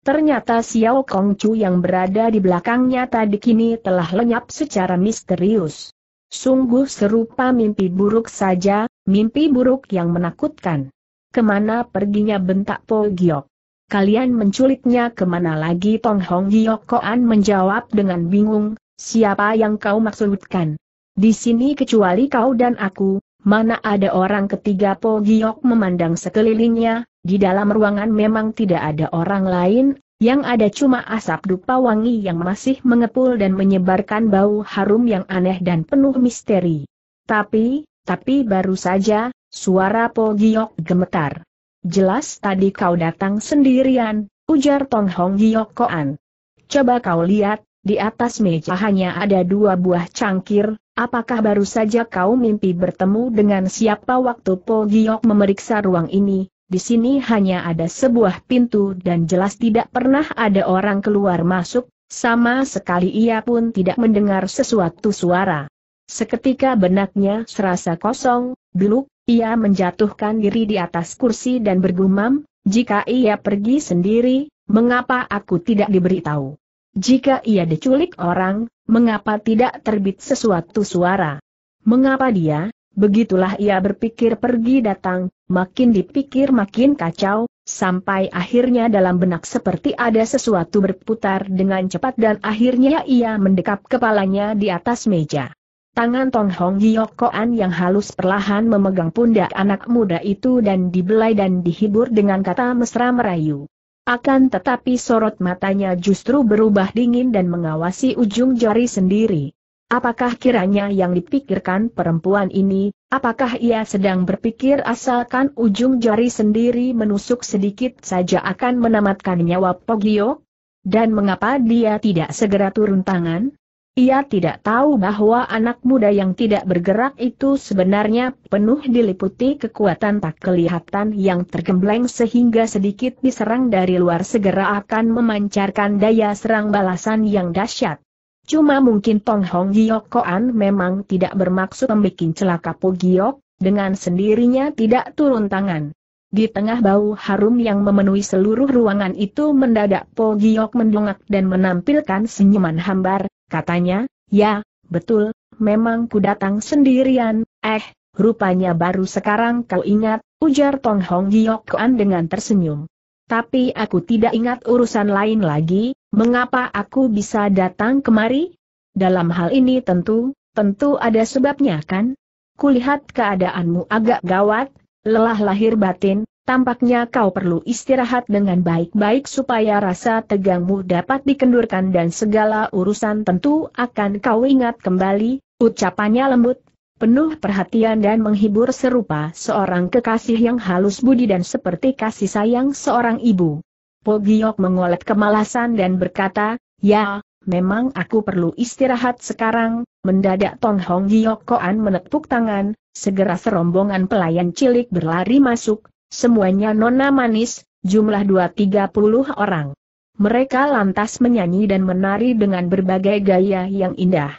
Ternyata Xiao Kong Chu yang berada di belakangnya tadi kini telah lenyap secara misterius. Sungguh serupa mimpi buruk saja, mimpi buruk yang menakutkan. Kemana perginya bentak Po Giok? Kalian menculiknya kemana lagi Tong Hong Giok Koan menjawab dengan bingung, siapa yang kau maksudkan? Di sini kecuali kau dan aku, Mana ada orang ketiga Po Giok memandang sekelilingnya, di dalam ruangan memang tidak ada orang lain, yang ada cuma asap dupa wangi yang masih mengepul dan menyebarkan bau harum yang aneh dan penuh misteri. Tapi, tapi baru saja, suara Po Giok gemetar. Jelas tadi kau datang sendirian, ujar Tong Hong Giok Koan. Coba kau lihat, di atas meja hanya ada dua buah cangkir, Apakah baru saja kau mimpi bertemu dengan siapa waktu Po Giok memeriksa ruang ini? Di sini hanya ada sebuah pintu dan jelas tidak pernah ada orang keluar masuk, sama sekali ia pun tidak mendengar sesuatu suara. Seketika benaknya serasa kosong, beluk, ia menjatuhkan diri di atas kursi dan bergumam, jika ia pergi sendiri, mengapa aku tidak diberitahu? Jika ia diculik orang, mengapa tidak terbit sesuatu suara? Mengapa dia? Begitulah ia berpikir pergi datang, makin dipikir makin kacau, sampai akhirnya dalam benak seperti ada sesuatu berputar dengan cepat dan akhirnya ia mendekap kepalanya di atas meja. Tangan Tong Hong Giyokoan yang halus perlahan memegang pundak anak muda itu dan dibelai dan dihibur dengan kata mesra merayu. Akan tetapi sorot matanya justru berubah dingin dan mengawasi ujung jari sendiri. Apakah kiranya yang dipikirkan perempuan ini, apakah ia sedang berpikir asalkan ujung jari sendiri menusuk sedikit saja akan menamatkan nyawa Pogio? Dan mengapa dia tidak segera turun tangan? Ia tidak tahu bahwa anak muda yang tidak bergerak itu sebenarnya penuh diliputi kekuatan tak kelihatan yang tergembleng sehingga sedikit diserang dari luar segera akan memancarkan daya serang balasan yang dahsyat. Cuma mungkin Tong Hong Giok Koan memang tidak bermaksud membuat celaka Po Giok, dengan sendirinya tidak turun tangan. Di tengah bau harum yang memenuhi seluruh ruangan itu mendadak Po Giok mendongak dan menampilkan senyuman hambar, Katanya, ya, betul, memang ku datang sendirian, eh, rupanya baru sekarang kau ingat, ujar Tong Hong Giok Kuan dengan tersenyum. Tapi aku tidak ingat urusan lain lagi, mengapa aku bisa datang kemari? Dalam hal ini tentu, tentu ada sebabnya kan? Kulihat keadaanmu agak gawat, lelah lahir batin, tampaknya kau perlu istirahat dengan baik-baik supaya rasa tegangmu dapat dikendurkan dan segala urusan tentu akan kau ingat kembali, ucapannya lembut, penuh perhatian dan menghibur serupa seorang kekasih yang halus budi dan seperti kasih sayang seorang ibu. Pogiok mengolek kemalasan dan berkata, ya, memang aku perlu istirahat sekarang, mendadak Tong Hong Giok Koan menepuk tangan, segera serombongan pelayan cilik berlari masuk, Semuanya nona manis, jumlah 2-30 orang. Mereka lantas menyanyi dan menari dengan berbagai gaya yang indah.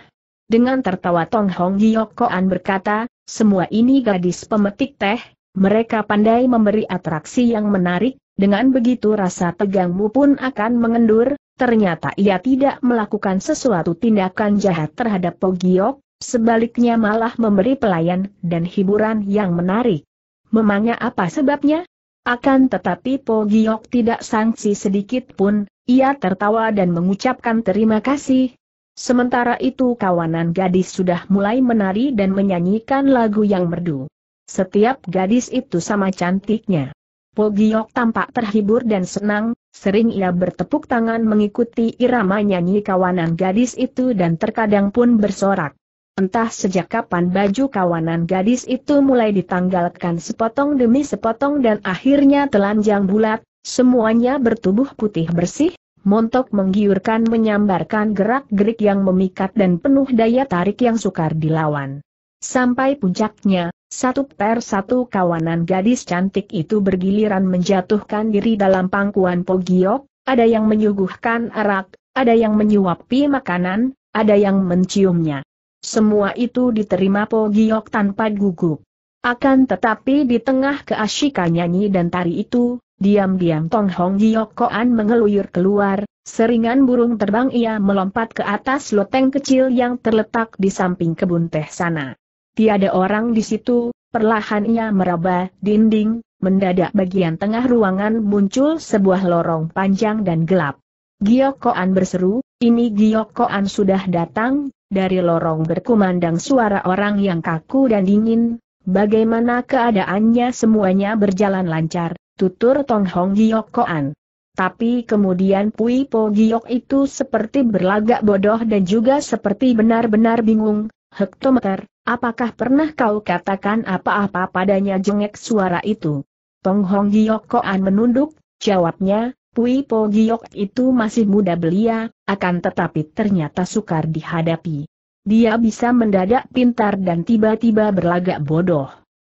Dengan tertawa Tong Hong Giyokoan berkata, semua ini gadis pemetik teh, mereka pandai memberi atraksi yang menarik, dengan begitu rasa tegangmu pun akan mengendur, ternyata ia tidak melakukan sesuatu tindakan jahat terhadap Pogiok, sebaliknya malah memberi pelayan dan hiburan yang menarik. Memangnya apa sebabnya? Akan tetapi Po Giok tidak sangsi sedikit pun, ia tertawa dan mengucapkan terima kasih. Sementara itu kawanan gadis sudah mulai menari dan menyanyikan lagu yang merdu. Setiap gadis itu sama cantiknya. Po Giok tampak terhibur dan senang, sering ia bertepuk tangan mengikuti irama nyanyi kawanan gadis itu dan terkadang pun bersorak. Entah sejak kapan baju kawanan gadis itu mulai ditanggalkan sepotong demi sepotong dan akhirnya telanjang bulat, semuanya bertubuh putih bersih, montok menggiurkan menyambarkan gerak-gerik yang memikat dan penuh daya tarik yang sukar dilawan. Sampai puncaknya, satu per satu kawanan gadis cantik itu bergiliran menjatuhkan diri dalam pangkuan pogiok, ada yang menyuguhkan arak, ada yang menyuapi makanan, ada yang menciumnya. Semua itu diterima Po Giok tanpa gugup. Akan tetapi di tengah keasyikan nyanyi dan tari itu, diam-diam Tong Hong Giok Koan mengeluyur keluar, seringan burung terbang ia melompat ke atas loteng kecil yang terletak di samping kebun teh sana. Tiada orang di situ, perlahan ia meraba dinding, mendadak bagian tengah ruangan muncul sebuah lorong panjang dan gelap. Giok berseru, ini Giok sudah datang, dari lorong berkumandang suara orang yang kaku dan dingin, bagaimana keadaannya semuanya berjalan lancar, tutur Tong Hong Giok Koan. Tapi kemudian Pui Po Giok itu seperti berlagak bodoh dan juga seperti benar-benar bingung, hektometer, apakah pernah kau katakan apa-apa padanya jengek suara itu? Tong Hong Giokkoan Koan menunduk, jawabnya, Pui Po Giok itu masih muda belia, akan tetapi ternyata sukar dihadapi. Dia bisa mendadak pintar dan tiba-tiba berlagak bodoh.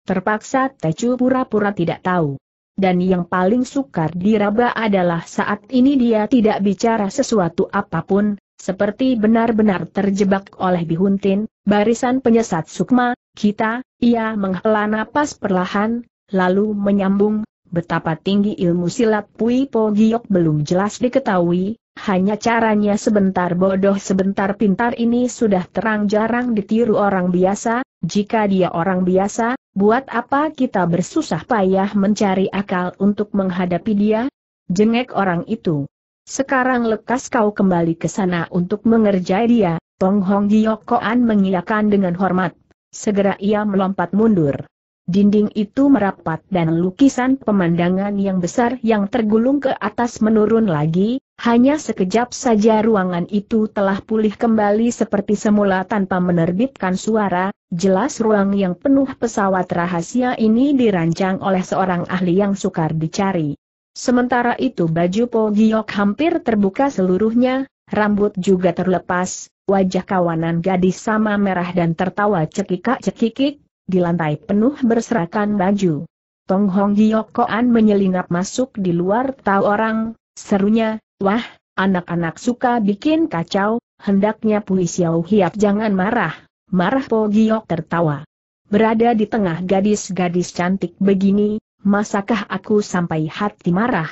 Terpaksa Tecu pura-pura tidak tahu. Dan yang paling sukar diraba adalah saat ini dia tidak bicara sesuatu apapun, seperti benar-benar terjebak oleh Bihuntin, barisan penyesat Sukma, kita, ia menghela napas perlahan, lalu menyambung, Betapa tinggi ilmu silat Pui Po Giok belum jelas diketahui, hanya caranya sebentar bodoh sebentar pintar ini sudah terang jarang ditiru orang biasa, jika dia orang biasa, buat apa kita bersusah payah mencari akal untuk menghadapi dia? Jengek orang itu. Sekarang lekas kau kembali ke sana untuk mengerjai dia, Tong Hong Giok Koan mengiyakan dengan hormat. Segera ia melompat mundur. Dinding itu merapat dan lukisan pemandangan yang besar yang tergulung ke atas menurun lagi, hanya sekejap saja ruangan itu telah pulih kembali seperti semula tanpa menerbitkan suara, jelas ruang yang penuh pesawat rahasia ini dirancang oleh seorang ahli yang sukar dicari. Sementara itu baju Po Giok hampir terbuka seluruhnya, rambut juga terlepas, wajah kawanan gadis sama merah dan tertawa cekikak-cekikik, di lantai penuh berserakan baju. Tong Hong Giokoan menyelinap masuk di luar tahu orang, serunya, wah, anak-anak suka bikin kacau, hendaknya Pui Xiao Hiap jangan marah, marah Po Giok tertawa. Berada di tengah gadis-gadis cantik begini, masakah aku sampai hati marah?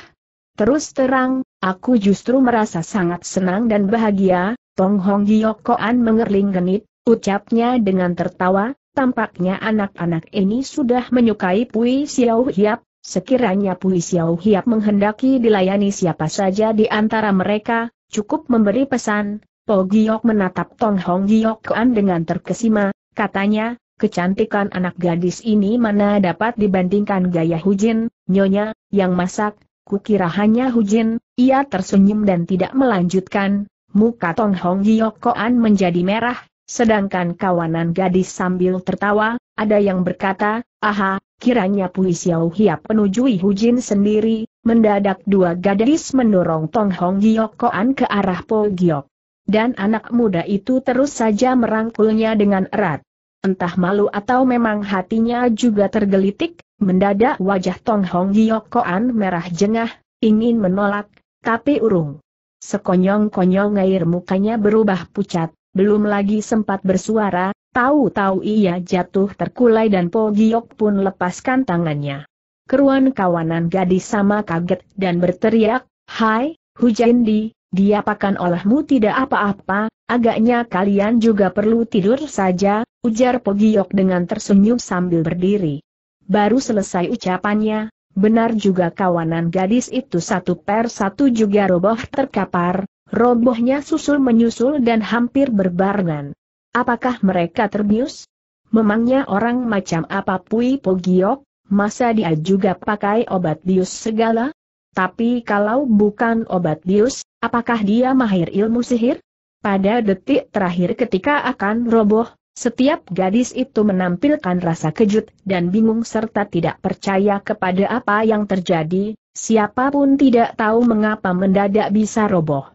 Terus terang, aku justru merasa sangat senang dan bahagia, Tong Hong Giokoan mengerling genit, ucapnya dengan tertawa, Tampaknya anak-anak ini sudah menyukai Pui Xiao Hiap, sekiranya Pui Xiao Hiap menghendaki dilayani siapa saja di antara mereka, cukup memberi pesan, Po Giok menatap Tong Hong Giok Kuan dengan terkesima, katanya, kecantikan anak gadis ini mana dapat dibandingkan gaya Hujin, nyonya, yang masak, kukira hanya Hujin, ia tersenyum dan tidak melanjutkan, muka Tong Hong Giok Koan menjadi merah, Sedangkan kawanan gadis sambil tertawa, ada yang berkata, aha, kiranya puisi Xiao Hiap menujui Hujin sendiri, mendadak dua gadis mendorong Tong Hong Giok Koan ke arah Po Giok. Dan anak muda itu terus saja merangkulnya dengan erat. Entah malu atau memang hatinya juga tergelitik, mendadak wajah Tong Hong Giok Koan merah jengah, ingin menolak, tapi urung. Sekonyong-konyong air mukanya berubah pucat, belum lagi sempat bersuara, tahu-tahu ia jatuh terkulai dan Po Giok pun lepaskan tangannya. Keruan kawanan gadis sama kaget dan berteriak, Hai, Hujendi, dia pakan olehmu tidak apa-apa, agaknya kalian juga perlu tidur saja, ujar Po Giok dengan tersenyum sambil berdiri. Baru selesai ucapannya, benar juga kawanan gadis itu satu per satu juga roboh terkapar, Robohnya susul menyusul dan hampir berbarengan. Apakah mereka terbius? Memangnya orang macam apa Pui Pogiok, masa dia juga pakai obat bius segala? Tapi kalau bukan obat bius, apakah dia mahir ilmu sihir? Pada detik terakhir ketika akan roboh, setiap gadis itu menampilkan rasa kejut dan bingung serta tidak percaya kepada apa yang terjadi, siapapun tidak tahu mengapa mendadak bisa roboh.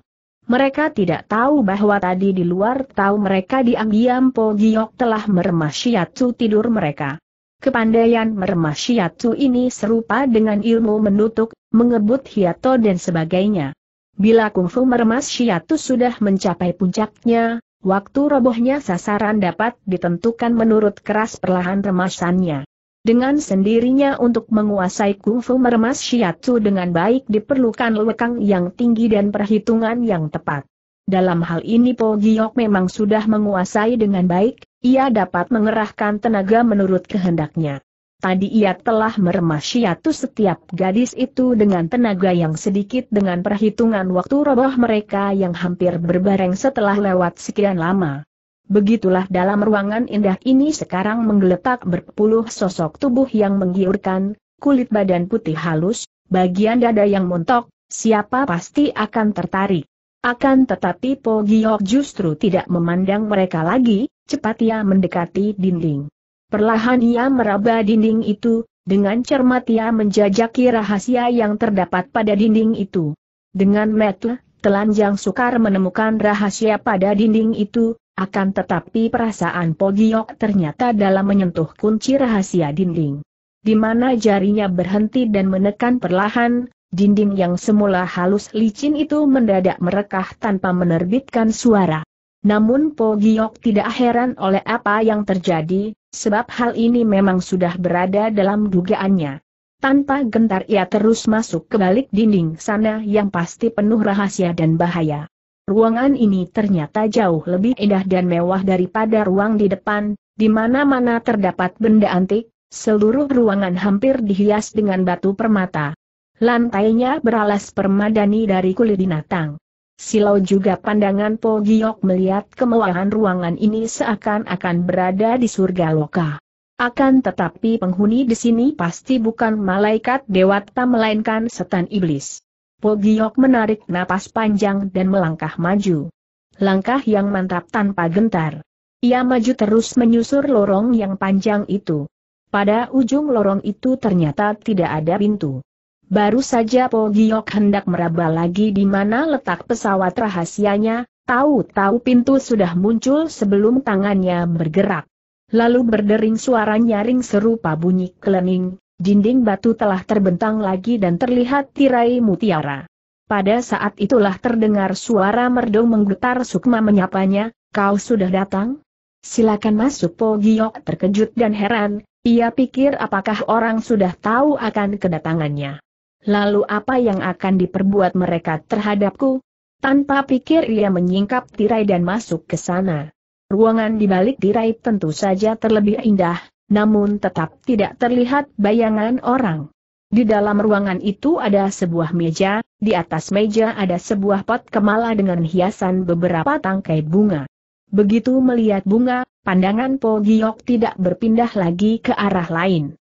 Mereka tidak tahu bahwa tadi di luar tahu mereka diam-diam Po Giok telah meremas Shiatsu tidur mereka. Kepandaian meremas Shiatsu ini serupa dengan ilmu menutup, mengebut hiato dan sebagainya. Bila kungfu meremas Shiatsu sudah mencapai puncaknya, waktu robohnya sasaran dapat ditentukan menurut keras perlahan remasannya. Dengan sendirinya untuk menguasai kungfu meremas shiatsu dengan baik diperlukan lekang yang tinggi dan perhitungan yang tepat. Dalam hal ini Po Giok memang sudah menguasai dengan baik, ia dapat mengerahkan tenaga menurut kehendaknya. Tadi ia telah meremas shiatsu setiap gadis itu dengan tenaga yang sedikit dengan perhitungan waktu roboh mereka yang hampir berbareng setelah lewat sekian lama. Begitulah dalam ruangan indah ini sekarang menggeletak berpuluh sosok tubuh yang menggiurkan, kulit badan putih halus, bagian dada yang montok, siapa pasti akan tertarik. Akan tetapi Po justru tidak memandang mereka lagi, cepat ia mendekati dinding. Perlahan ia meraba dinding itu, dengan cermat ia menjajaki rahasia yang terdapat pada dinding itu. Dengan metel, telanjang sukar menemukan rahasia pada dinding itu, akan tetapi perasaan Pogiok ternyata dalam menyentuh kunci rahasia dinding. Di mana jarinya berhenti dan menekan perlahan, dinding yang semula halus licin itu mendadak merekah tanpa menerbitkan suara. Namun Pogiok tidak heran oleh apa yang terjadi, sebab hal ini memang sudah berada dalam dugaannya. Tanpa gentar ia terus masuk ke balik dinding sana yang pasti penuh rahasia dan bahaya. Ruangan ini ternyata jauh lebih indah dan mewah daripada ruang di depan, di mana-mana terdapat benda antik, seluruh ruangan hampir dihias dengan batu permata. Lantainya beralas permadani dari kulit binatang. Silau juga pandangan Po Giok melihat kemewahan ruangan ini seakan-akan berada di surga loka. Akan tetapi penghuni di sini pasti bukan malaikat dewata melainkan setan iblis. Pogiok menarik napas panjang dan melangkah maju. Langkah yang mantap tanpa gentar. Ia maju terus menyusur lorong yang panjang itu. Pada ujung lorong itu ternyata tidak ada pintu. Baru saja Pogiok hendak meraba lagi di mana letak pesawat rahasianya, tahu-tahu pintu sudah muncul sebelum tangannya bergerak. Lalu berdering suara nyaring serupa bunyi kelening, Dinding batu telah terbentang lagi dan terlihat tirai mutiara. Pada saat itulah terdengar suara merdu menggetar Sukma menyapanya, kau sudah datang? Silakan masuk Po Giok terkejut dan heran, ia pikir apakah orang sudah tahu akan kedatangannya. Lalu apa yang akan diperbuat mereka terhadapku? Tanpa pikir ia menyingkap tirai dan masuk ke sana. Ruangan di balik tirai tentu saja terlebih indah, namun tetap tidak terlihat bayangan orang. Di dalam ruangan itu ada sebuah meja, di atas meja ada sebuah pot kemala dengan hiasan beberapa tangkai bunga. Begitu melihat bunga, pandangan Po Giok tidak berpindah lagi ke arah lain.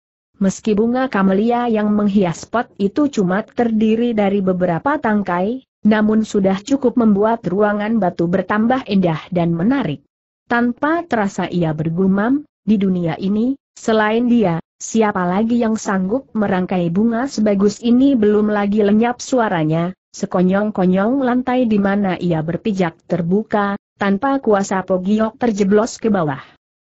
Meski bunga kamelia yang menghias pot itu cuma terdiri dari beberapa tangkai, namun sudah cukup membuat ruangan batu bertambah indah dan menarik. Tanpa terasa ia bergumam, di dunia ini, selain dia, siapa lagi yang sanggup merangkai bunga sebagus ini belum lagi lenyap suaranya, sekonyong-konyong lantai di mana ia berpijak terbuka, tanpa kuasa Pogiok terjeblos ke bawah.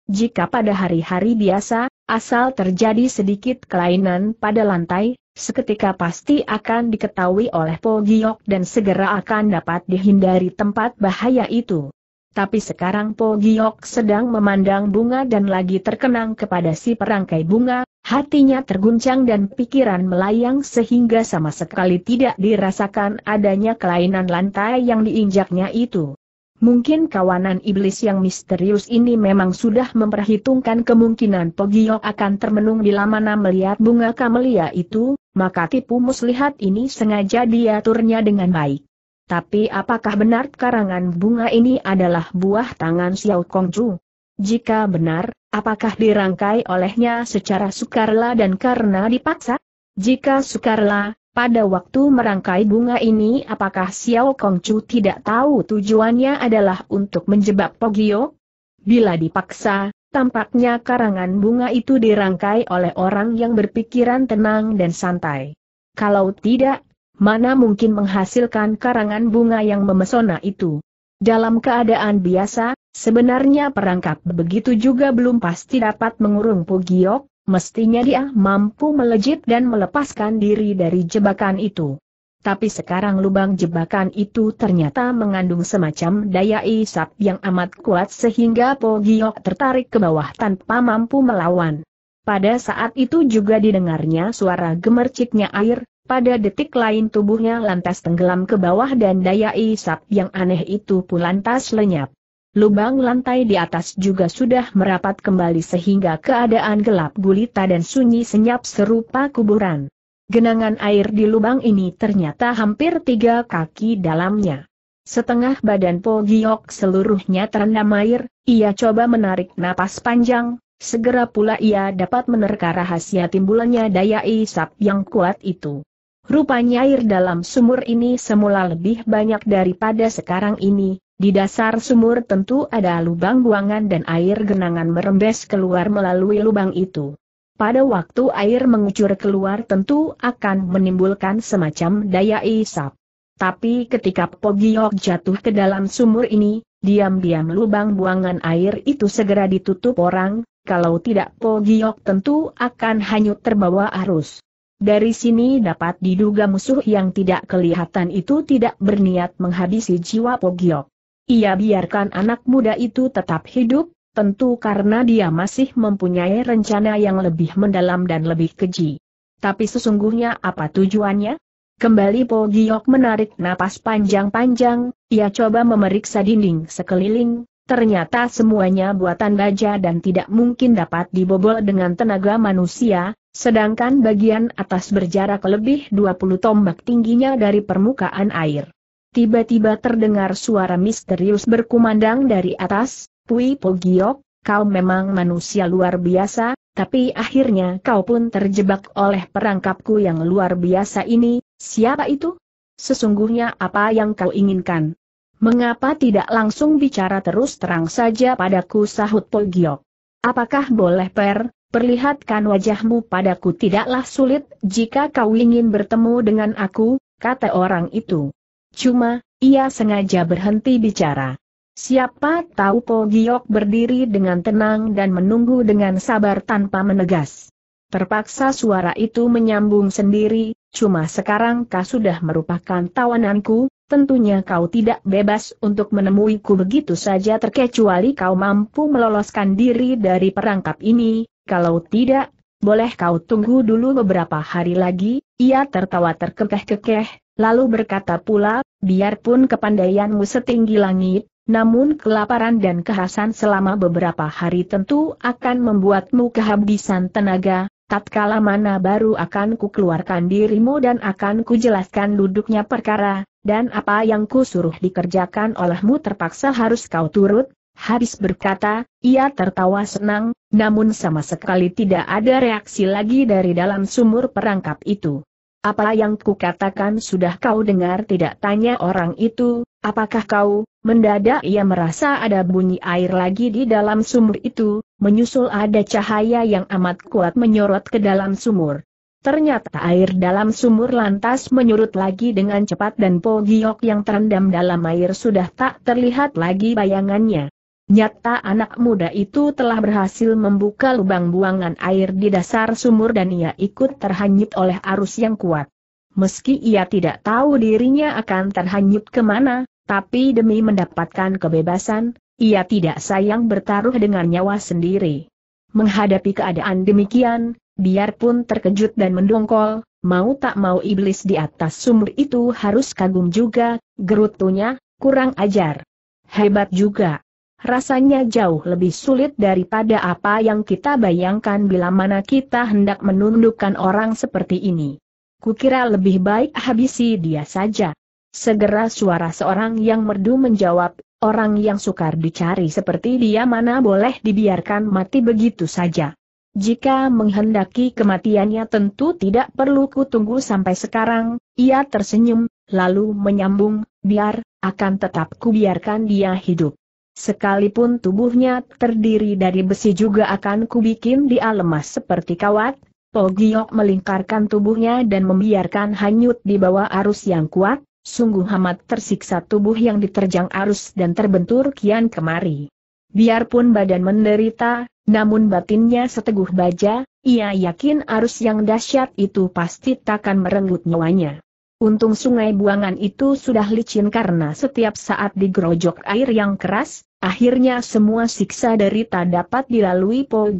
Jika pada hari-hari biasa, asal terjadi sedikit kelainan pada lantai, seketika pasti akan diketahui oleh Pogiok dan segera akan dapat dihindari tempat bahaya itu tapi sekarang Po Giok sedang memandang bunga dan lagi terkenang kepada si perangkai bunga, hatinya terguncang dan pikiran melayang sehingga sama sekali tidak dirasakan adanya kelainan lantai yang diinjaknya itu. Mungkin kawanan iblis yang misterius ini memang sudah memperhitungkan kemungkinan Po Giok akan termenung bila mana melihat bunga kamelia itu, maka tipu muslihat ini sengaja diaturnya dengan baik. Tapi apakah benar karangan bunga ini adalah buah tangan Xiao Kongju? Jika benar, apakah dirangkai olehnya secara sukarela dan karena dipaksa? Jika sukarela, pada waktu merangkai bunga ini apakah Xiao Kongju tidak tahu tujuannya adalah untuk menjebak Pogio? Bila dipaksa, tampaknya karangan bunga itu dirangkai oleh orang yang berpikiran tenang dan santai. Kalau tidak, mana mungkin menghasilkan karangan bunga yang memesona itu. Dalam keadaan biasa, sebenarnya perangkap begitu juga belum pasti dapat mengurung Pugiok, mestinya dia mampu melejit dan melepaskan diri dari jebakan itu. Tapi sekarang lubang jebakan itu ternyata mengandung semacam daya isap yang amat kuat sehingga Pogiok tertarik ke bawah tanpa mampu melawan. Pada saat itu juga didengarnya suara gemerciknya air, pada detik lain tubuhnya lantas tenggelam ke bawah dan daya isap yang aneh itu pun lantas lenyap. Lubang lantai di atas juga sudah merapat kembali sehingga keadaan gelap gulita dan sunyi senyap serupa kuburan. Genangan air di lubang ini ternyata hampir tiga kaki dalamnya. Setengah badan Po Giok seluruhnya terendam air, ia coba menarik napas panjang, segera pula ia dapat menerka rahasia timbulannya daya isap yang kuat itu. Rupanya air dalam sumur ini semula lebih banyak daripada sekarang ini, di dasar sumur tentu ada lubang buangan dan air genangan merembes keluar melalui lubang itu. Pada waktu air mengucur keluar tentu akan menimbulkan semacam daya isap. Tapi ketika Pogiok jatuh ke dalam sumur ini, diam-diam lubang buangan air itu segera ditutup orang, kalau tidak Pogiok tentu akan hanyut terbawa arus. Dari sini dapat diduga musuh yang tidak kelihatan itu tidak berniat menghabisi jiwa Pogiok. Ia biarkan anak muda itu tetap hidup, tentu karena dia masih mempunyai rencana yang lebih mendalam dan lebih keji. Tapi sesungguhnya apa tujuannya? Kembali Pogiok menarik napas panjang-panjang, ia coba memeriksa dinding sekeliling, ternyata semuanya buatan baja dan tidak mungkin dapat dibobol dengan tenaga manusia, Sedangkan bagian atas berjarak lebih 20 tombak tingginya dari permukaan air. Tiba-tiba terdengar suara misterius berkumandang dari atas, Pui Pogiok, kau memang manusia luar biasa, tapi akhirnya kau pun terjebak oleh perangkapku yang luar biasa ini, siapa itu? Sesungguhnya apa yang kau inginkan? Mengapa tidak langsung bicara terus terang saja padaku sahut Pogiok? Apakah boleh per, perlihatkan wajahmu padaku tidaklah sulit jika kau ingin bertemu dengan aku, kata orang itu. Cuma, ia sengaja berhenti bicara. Siapa tahu Po Giok berdiri dengan tenang dan menunggu dengan sabar tanpa menegas. Terpaksa suara itu menyambung sendiri, cuma sekarang kau sudah merupakan tawananku, tentunya kau tidak bebas untuk menemuiku begitu saja terkecuali kau mampu meloloskan diri dari perangkap ini, kalau tidak, boleh kau tunggu dulu beberapa hari lagi, ia tertawa terkekeh-kekeh, lalu berkata pula, biarpun kepandaianmu setinggi langit, namun kelaparan dan kehasan selama beberapa hari tentu akan membuatmu kehabisan tenaga, tatkala mana baru akan ku keluarkan dirimu dan akan ku jelaskan duduknya perkara, dan apa yang ku suruh dikerjakan olehmu terpaksa harus kau turut, habis berkata, ia tertawa senang, namun sama sekali tidak ada reaksi lagi dari dalam sumur perangkap itu. Apa yang kukatakan sudah kau dengar tidak tanya orang itu, apakah kau, mendadak ia merasa ada bunyi air lagi di dalam sumur itu, menyusul ada cahaya yang amat kuat menyorot ke dalam sumur. Ternyata air dalam sumur lantas menyurut lagi dengan cepat dan Po Giok yang terendam dalam air sudah tak terlihat lagi bayangannya. Nyata anak muda itu telah berhasil membuka lubang buangan air di dasar sumur dan ia ikut terhanyut oleh arus yang kuat. Meski ia tidak tahu dirinya akan terhanyut kemana, tapi demi mendapatkan kebebasan, ia tidak sayang bertaruh dengan nyawa sendiri. Menghadapi keadaan demikian, biarpun terkejut dan mendongkol, mau tak mau iblis di atas sumur itu harus kagum juga, gerutunya, kurang ajar. Hebat juga. Rasanya jauh lebih sulit daripada apa yang kita bayangkan bila mana kita hendak menundukkan orang seperti ini. Kukira lebih baik habisi dia saja. Segera suara seorang yang merdu menjawab, Orang yang sukar dicari seperti dia mana boleh dibiarkan mati begitu saja. Jika menghendaki kematiannya tentu tidak perlu kutunggu sampai sekarang, ia tersenyum, lalu menyambung, biar, akan tetap kubiarkan dia hidup. Sekalipun tubuhnya terdiri dari besi juga akan kubikin dia lemas seperti kawat, Pogiok melingkarkan tubuhnya dan membiarkan hanyut di bawah arus yang kuat, Sungguh amat tersiksa tubuh yang diterjang arus dan terbentur kian kemari. Biarpun badan menderita, namun batinnya seteguh baja, ia yakin arus yang dahsyat itu pasti takkan merenggut nyawanya. Untung sungai buangan itu sudah licin karena setiap saat digerojok air yang keras, akhirnya semua siksa derita dapat dilalui Po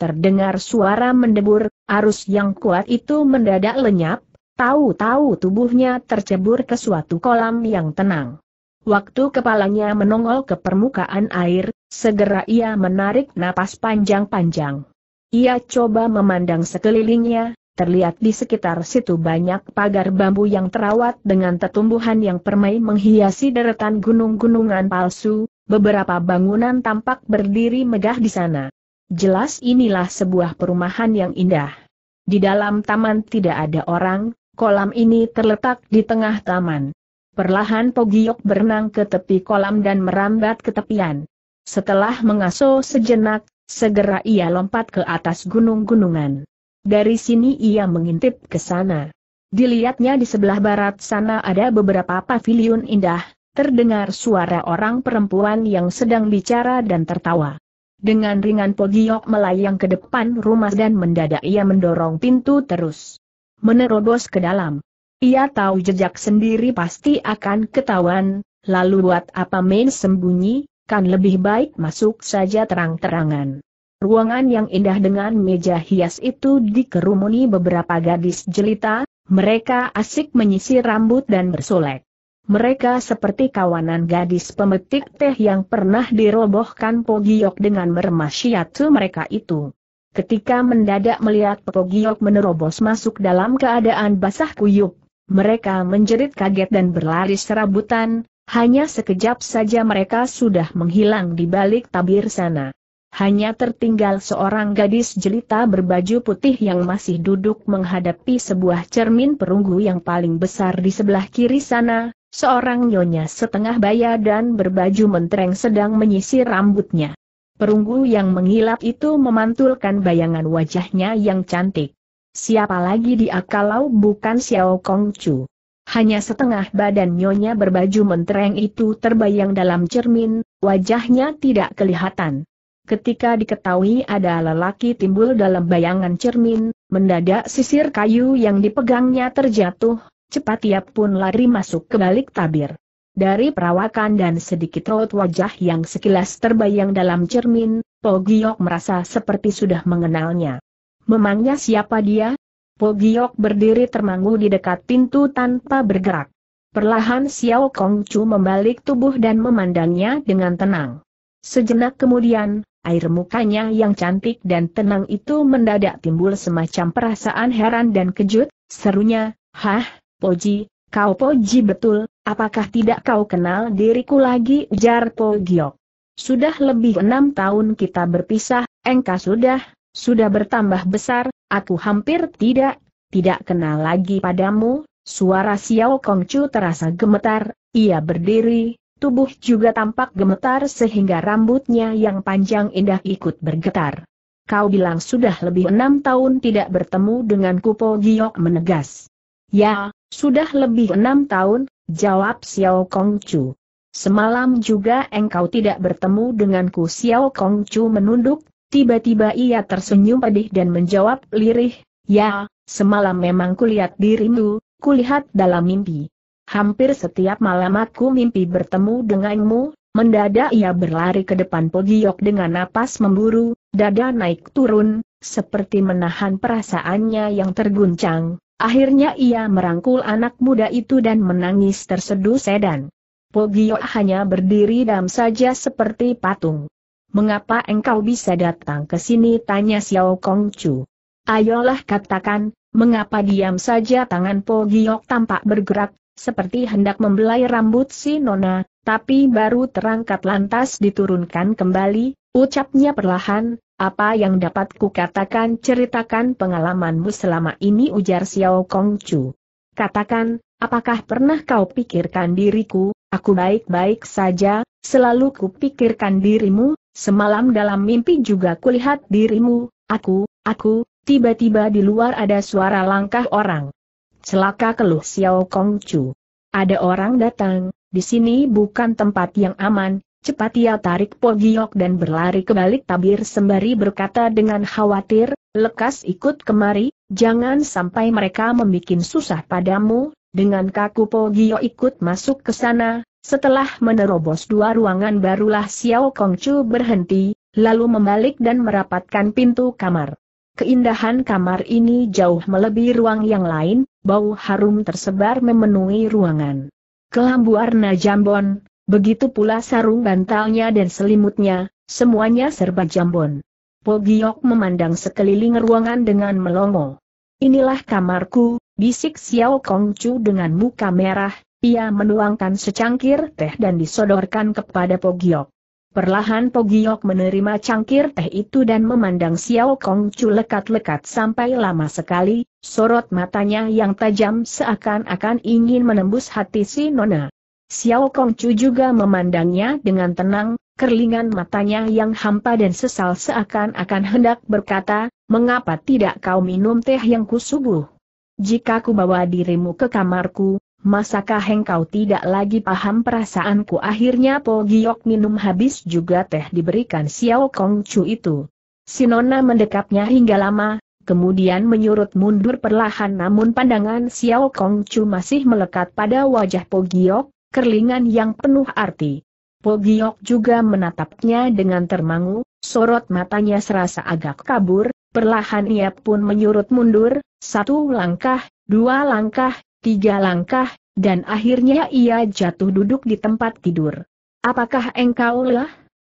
Terdengar suara mendebur, arus yang kuat itu mendadak lenyap, Tahu-tahu tubuhnya tercebur ke suatu kolam yang tenang. Waktu kepalanya menongol ke permukaan air, segera ia menarik napas panjang-panjang. Ia coba memandang sekelilingnya, terlihat di sekitar situ banyak pagar bambu yang terawat dengan tetumbuhan yang permai menghiasi deretan gunung-gunungan palsu, beberapa bangunan tampak berdiri megah di sana. Jelas inilah sebuah perumahan yang indah. Di dalam taman tidak ada orang, Kolam ini terletak di tengah taman. Perlahan Pogiok berenang ke tepi kolam dan merambat ke tepian. Setelah mengaso sejenak, segera ia lompat ke atas gunung-gunungan. Dari sini ia mengintip ke sana. Dilihatnya di sebelah barat sana ada beberapa pavilion indah, terdengar suara orang perempuan yang sedang bicara dan tertawa. Dengan ringan Pogiok melayang ke depan rumah dan mendadak ia mendorong pintu terus menerobos ke dalam. Ia tahu jejak sendiri pasti akan ketahuan, lalu buat apa main sembunyi, kan lebih baik masuk saja terang-terangan. Ruangan yang indah dengan meja hias itu dikerumuni beberapa gadis jelita, mereka asik menyisir rambut dan bersolek. Mereka seperti kawanan gadis pemetik teh yang pernah dirobohkan Pogiok dengan syiatu mereka itu. Ketika mendadak melihat Pekogiok menerobos masuk dalam keadaan basah kuyup, mereka menjerit kaget dan berlari serabutan, hanya sekejap saja mereka sudah menghilang di balik tabir sana. Hanya tertinggal seorang gadis jelita berbaju putih yang masih duduk menghadapi sebuah cermin perunggu yang paling besar di sebelah kiri sana, seorang nyonya setengah baya dan berbaju mentereng sedang menyisir rambutnya. Perunggu yang mengilap itu memantulkan bayangan wajahnya yang cantik. Siapa lagi dia kalau bukan Xiao Chu? Hanya setengah badan nyonya berbaju mentereng itu terbayang dalam cermin, wajahnya tidak kelihatan. Ketika diketahui ada lelaki timbul dalam bayangan cermin, mendadak sisir kayu yang dipegangnya terjatuh, cepat ia pun lari masuk ke balik tabir. Dari perawakan dan sedikit raut wajah yang sekilas terbayang dalam cermin, Pogiok merasa seperti sudah mengenalnya. Memangnya siapa dia? Pogiok berdiri termangu di dekat pintu tanpa bergerak. Perlahan Xiao Kong Chu membalik tubuh dan memandangnya dengan tenang. Sejenak kemudian, air mukanya yang cantik dan tenang itu mendadak timbul semacam perasaan heran dan kejut, serunya, Hah, Poji, Kau poji betul, apakah tidak kau kenal diriku lagi ujar Po Giok. Sudah lebih enam tahun kita berpisah, engkau sudah, sudah bertambah besar, aku hampir tidak, tidak kenal lagi padamu, suara Xiao Kongcu terasa gemetar, ia berdiri, tubuh juga tampak gemetar sehingga rambutnya yang panjang indah ikut bergetar. Kau bilang sudah lebih enam tahun tidak bertemu dengan Kupo Giok menegas. Ya, sudah lebih enam tahun, jawab Xiao Kongchu. Semalam juga engkau tidak bertemu denganku Xiao Kongchu menunduk, tiba-tiba ia tersenyum pedih dan menjawab lirih, Ya, semalam memang kulihat dirimu, kulihat dalam mimpi. Hampir setiap malam aku mimpi bertemu denganmu, mendadak ia berlari ke depan Pogiok dengan napas memburu, dada naik turun, seperti menahan perasaannya yang terguncang, Akhirnya ia merangkul anak muda itu dan menangis terseduh sedan. Pogio hanya berdiri dam saja seperti patung. Mengapa engkau bisa datang ke sini? tanya Xiao Kongchu. Ayolah katakan, mengapa diam saja tangan Pogio tampak bergerak, seperti hendak membelai rambut si Nona, tapi baru terangkat lantas diturunkan kembali, ucapnya perlahan, apa yang dapat katakan? ceritakan pengalamanmu selama ini ujar Xiao Chu. Katakan, apakah pernah kau pikirkan diriku, aku baik-baik saja, selalu kupikirkan dirimu, semalam dalam mimpi juga kulihat dirimu, aku, aku, tiba-tiba di luar ada suara langkah orang. Celaka keluh Xiao Chu. Ada orang datang, di sini bukan tempat yang aman, Cepat ia tarik Pogiok dan berlari ke balik tabir sembari berkata dengan khawatir, lekas ikut kemari, jangan sampai mereka membuat susah padamu, dengan kaku Pogiok ikut masuk ke sana, setelah menerobos dua ruangan barulah Xiao Kongcu berhenti, lalu membalik dan merapatkan pintu kamar. Keindahan kamar ini jauh melebihi ruang yang lain, bau harum tersebar memenuhi ruangan. Kelambu warna jambon, Begitu pula sarung bantalnya dan selimutnya, semuanya serba jambon. Pogiok memandang sekeliling ruangan dengan melongo. Inilah kamarku, bisik Xiao Kongcu dengan muka merah, ia menuangkan secangkir teh dan disodorkan kepada Pogiok. Perlahan Pogiok menerima cangkir teh itu dan memandang Xiao Kongcu lekat-lekat sampai lama sekali, sorot matanya yang tajam seakan-akan ingin menembus hati si Nona. Xiao Kongcu juga memandangnya dengan tenang, kerlingan matanya yang hampa dan sesal seakan-akan hendak berkata, mengapa tidak kau minum teh yang kusubuh? Jika ku bawa dirimu ke kamarku, masakah engkau tidak lagi paham perasaanku? Akhirnya Po Giok minum habis juga teh diberikan Xiao Kongcu itu. Sinona mendekapnya hingga lama, kemudian menyurut mundur perlahan namun pandangan Xiao Kongcu masih melekat pada wajah Po Giok, kerlingan yang penuh arti. Pogiok juga menatapnya dengan termangu, sorot matanya serasa agak kabur, perlahan ia pun menyurut mundur, satu langkah, dua langkah, tiga langkah, dan akhirnya ia jatuh duduk di tempat tidur. Apakah engkau lah?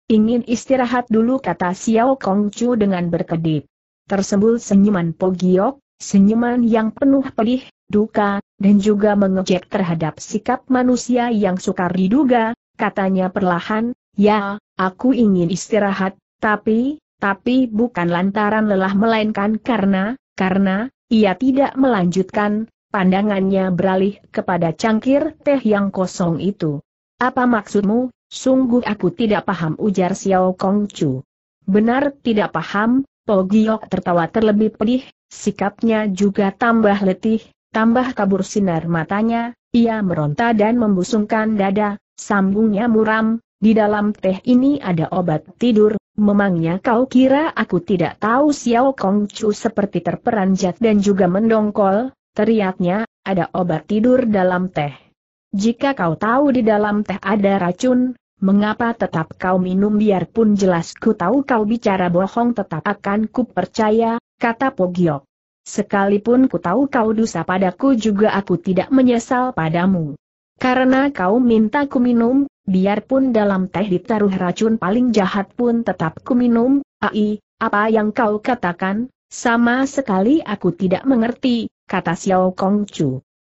Ingin istirahat dulu kata Xiao Kongcu dengan berkedip. Tersembul senyuman Pogiok, senyuman yang penuh pedih, duka, dan juga mengejek terhadap sikap manusia yang sukar diduga, katanya perlahan, ya, aku ingin istirahat, tapi, tapi bukan lantaran lelah melainkan karena, karena, ia tidak melanjutkan, pandangannya beralih kepada cangkir teh yang kosong itu. Apa maksudmu, sungguh aku tidak paham ujar Xiao Kongcu. Benar tidak paham, Pogiok tertawa terlebih pedih, Sikapnya juga tambah letih, tambah kabur sinar matanya, ia meronta dan membusungkan dada, sambungnya muram, di dalam teh ini ada obat tidur, memangnya kau kira aku tidak tahu Xiao Kong Chu seperti terperanjat dan juga mendongkol, teriaknya, ada obat tidur dalam teh. Jika kau tahu di dalam teh ada racun, mengapa tetap kau minum biarpun jelas ku tahu kau bicara bohong tetap akan ku percaya, kata Pogiok. Sekalipun ku tahu kau dosa padaku juga aku tidak menyesal padamu. Karena kau minta ku minum, biarpun dalam teh ditaruh racun paling jahat pun tetap ku minum, ai, apa yang kau katakan, sama sekali aku tidak mengerti, kata Xiao Kong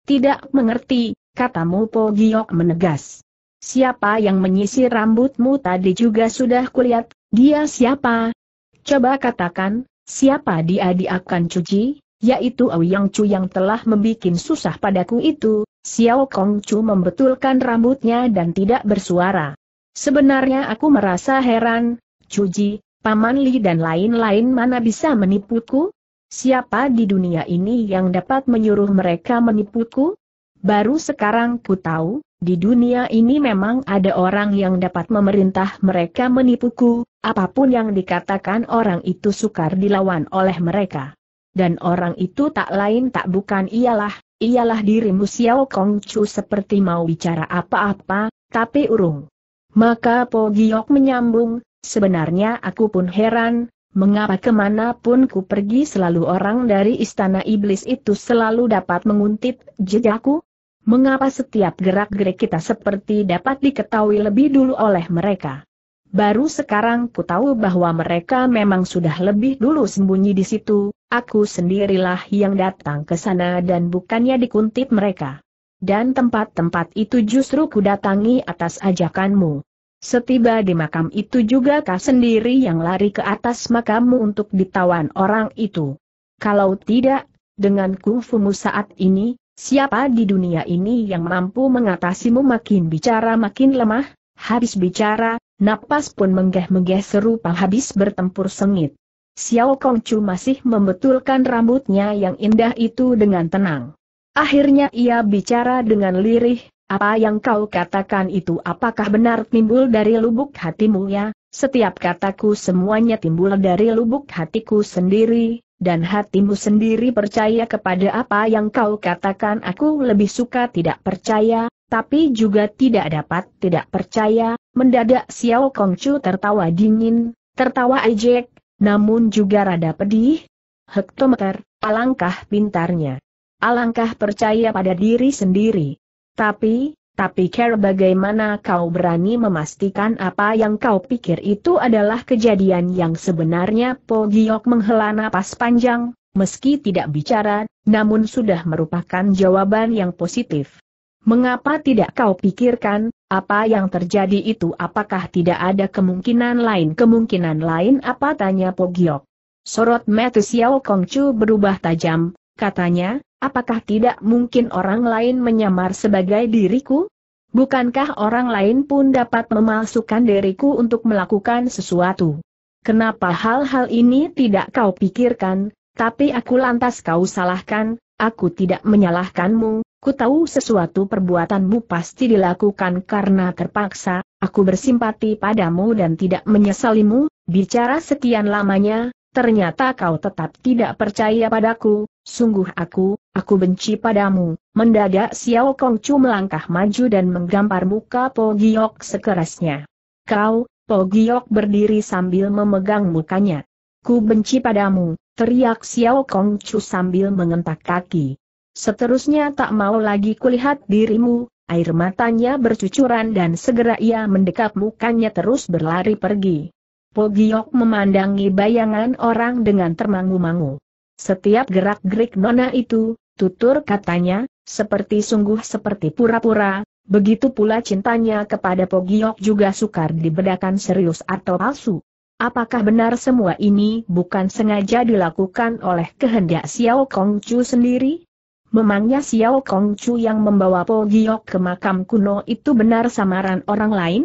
Tidak mengerti, katamu Pogiok menegas. Siapa yang menyisir rambutmu tadi juga sudah kulihat, dia siapa? Coba katakan, Siapa dia diakan cuci, yaitu Yang Chu yang telah membuat susah padaku itu, Xiao Kong Chu membetulkan rambutnya dan tidak bersuara. Sebenarnya aku merasa heran, Cuji, Paman Li dan lain-lain mana bisa menipuku? Siapa di dunia ini yang dapat menyuruh mereka menipuku? Baru sekarang ku tahu, di dunia ini memang ada orang yang dapat memerintah mereka menipuku, apapun yang dikatakan orang itu sukar dilawan oleh mereka. Dan orang itu tak lain tak bukan ialah, ialah dirimu Xiao Kong Chu seperti mau bicara apa-apa, tapi urung. Maka Po Giok menyambung, sebenarnya aku pun heran, Mengapa kemanapun ku pergi selalu orang dari istana iblis itu selalu dapat menguntit jejakku? mengapa setiap gerak-gerik kita seperti dapat diketahui lebih dulu oleh mereka. Baru sekarang ku tahu bahwa mereka memang sudah lebih dulu sembunyi di situ, aku sendirilah yang datang ke sana dan bukannya dikuntit mereka. Dan tempat-tempat itu justru ku datangi atas ajakanmu. Setiba di makam itu juga kau sendiri yang lari ke atas makammu untuk ditawan orang itu. Kalau tidak, dengan kungfumu saat ini, Siapa di dunia ini yang mampu mengatasimu makin bicara makin lemah? Habis bicara, napas pun menggeh-menggeh serupa habis bertempur sengit. Xiao Kongcu masih membetulkan rambutnya yang indah itu dengan tenang. Akhirnya ia bicara dengan lirih, apa yang kau katakan itu apakah benar timbul dari lubuk hatimu ya? Setiap kataku semuanya timbul dari lubuk hatiku sendiri, dan hatimu sendiri percaya kepada apa yang kau katakan aku lebih suka tidak percaya, tapi juga tidak dapat tidak percaya, mendadak Xiao Kongcu tertawa dingin, tertawa ejek, namun juga rada pedih. Hektometer, alangkah pintarnya. Alangkah percaya pada diri sendiri. Tapi, tapi Care bagaimana kau berani memastikan apa yang kau pikir itu adalah kejadian yang sebenarnya Po Giok menghela napas panjang, meski tidak bicara, namun sudah merupakan jawaban yang positif. Mengapa tidak kau pikirkan, apa yang terjadi itu apakah tidak ada kemungkinan lain? Kemungkinan lain apa tanya Po Giok? Sorot mata Xiao Kongcu berubah tajam, katanya, Apakah tidak mungkin orang lain menyamar sebagai diriku? Bukankah orang lain pun dapat memalsukan diriku untuk melakukan sesuatu? Kenapa hal-hal ini tidak kau pikirkan, tapi aku lantas kau salahkan, aku tidak menyalahkanmu, ku tahu sesuatu perbuatanmu pasti dilakukan karena terpaksa, aku bersimpati padamu dan tidak menyesalimu, bicara sekian lamanya, ternyata kau tetap tidak percaya padaku, sungguh aku, Aku benci padamu. Mendadak Xiao Chu melangkah maju dan menggampar muka Po Giok sekerasnya. Kau, Po Giok berdiri sambil memegang mukanya. Ku benci padamu, teriak Xiao Chu sambil mengentak kaki. Seterusnya tak mau lagi kulihat dirimu, air matanya bercucuran dan segera ia mendekap mukanya terus berlari pergi. Po Giok memandangi bayangan orang dengan termangu-mangu. Setiap gerak-gerik nona itu, Tutur katanya, seperti sungguh seperti pura-pura, begitu pula cintanya kepada Pogiok juga sukar dibedakan serius atau palsu. Apakah benar semua ini bukan sengaja dilakukan oleh kehendak Xiao Kong Chu sendiri? Memangnya Xiao Kong Chu yang membawa Po ke makam kuno itu benar samaran orang lain?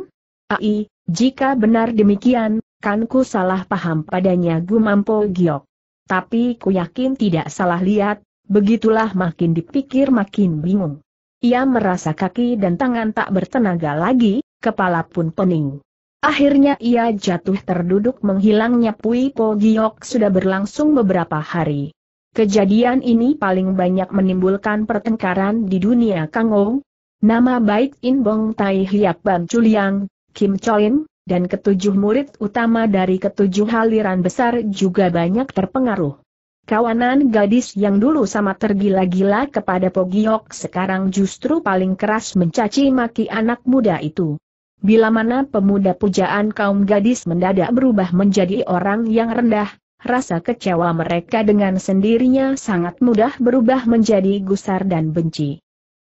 Ai, jika benar demikian, kan ku salah paham padanya gumam Po Giok. Tapi ku yakin tidak salah lihat, Begitulah makin dipikir makin bingung. Ia merasa kaki dan tangan tak bertenaga lagi, kepala pun pening. Akhirnya ia jatuh terduduk menghilangnya Pui Po Giok sudah berlangsung beberapa hari. Kejadian ini paling banyak menimbulkan pertengkaran di dunia Kang Ong. Nama baik In Bong Tai Hiap Ban Chuliang, Kim Choin, dan ketujuh murid utama dari ketujuh aliran besar juga banyak terpengaruh. Kawanan gadis yang dulu sama tergila-gila kepada Pogiok sekarang justru paling keras mencaci maki anak muda itu. Bila mana pemuda pujaan kaum gadis mendadak berubah menjadi orang yang rendah, rasa kecewa mereka dengan sendirinya sangat mudah berubah menjadi gusar dan benci.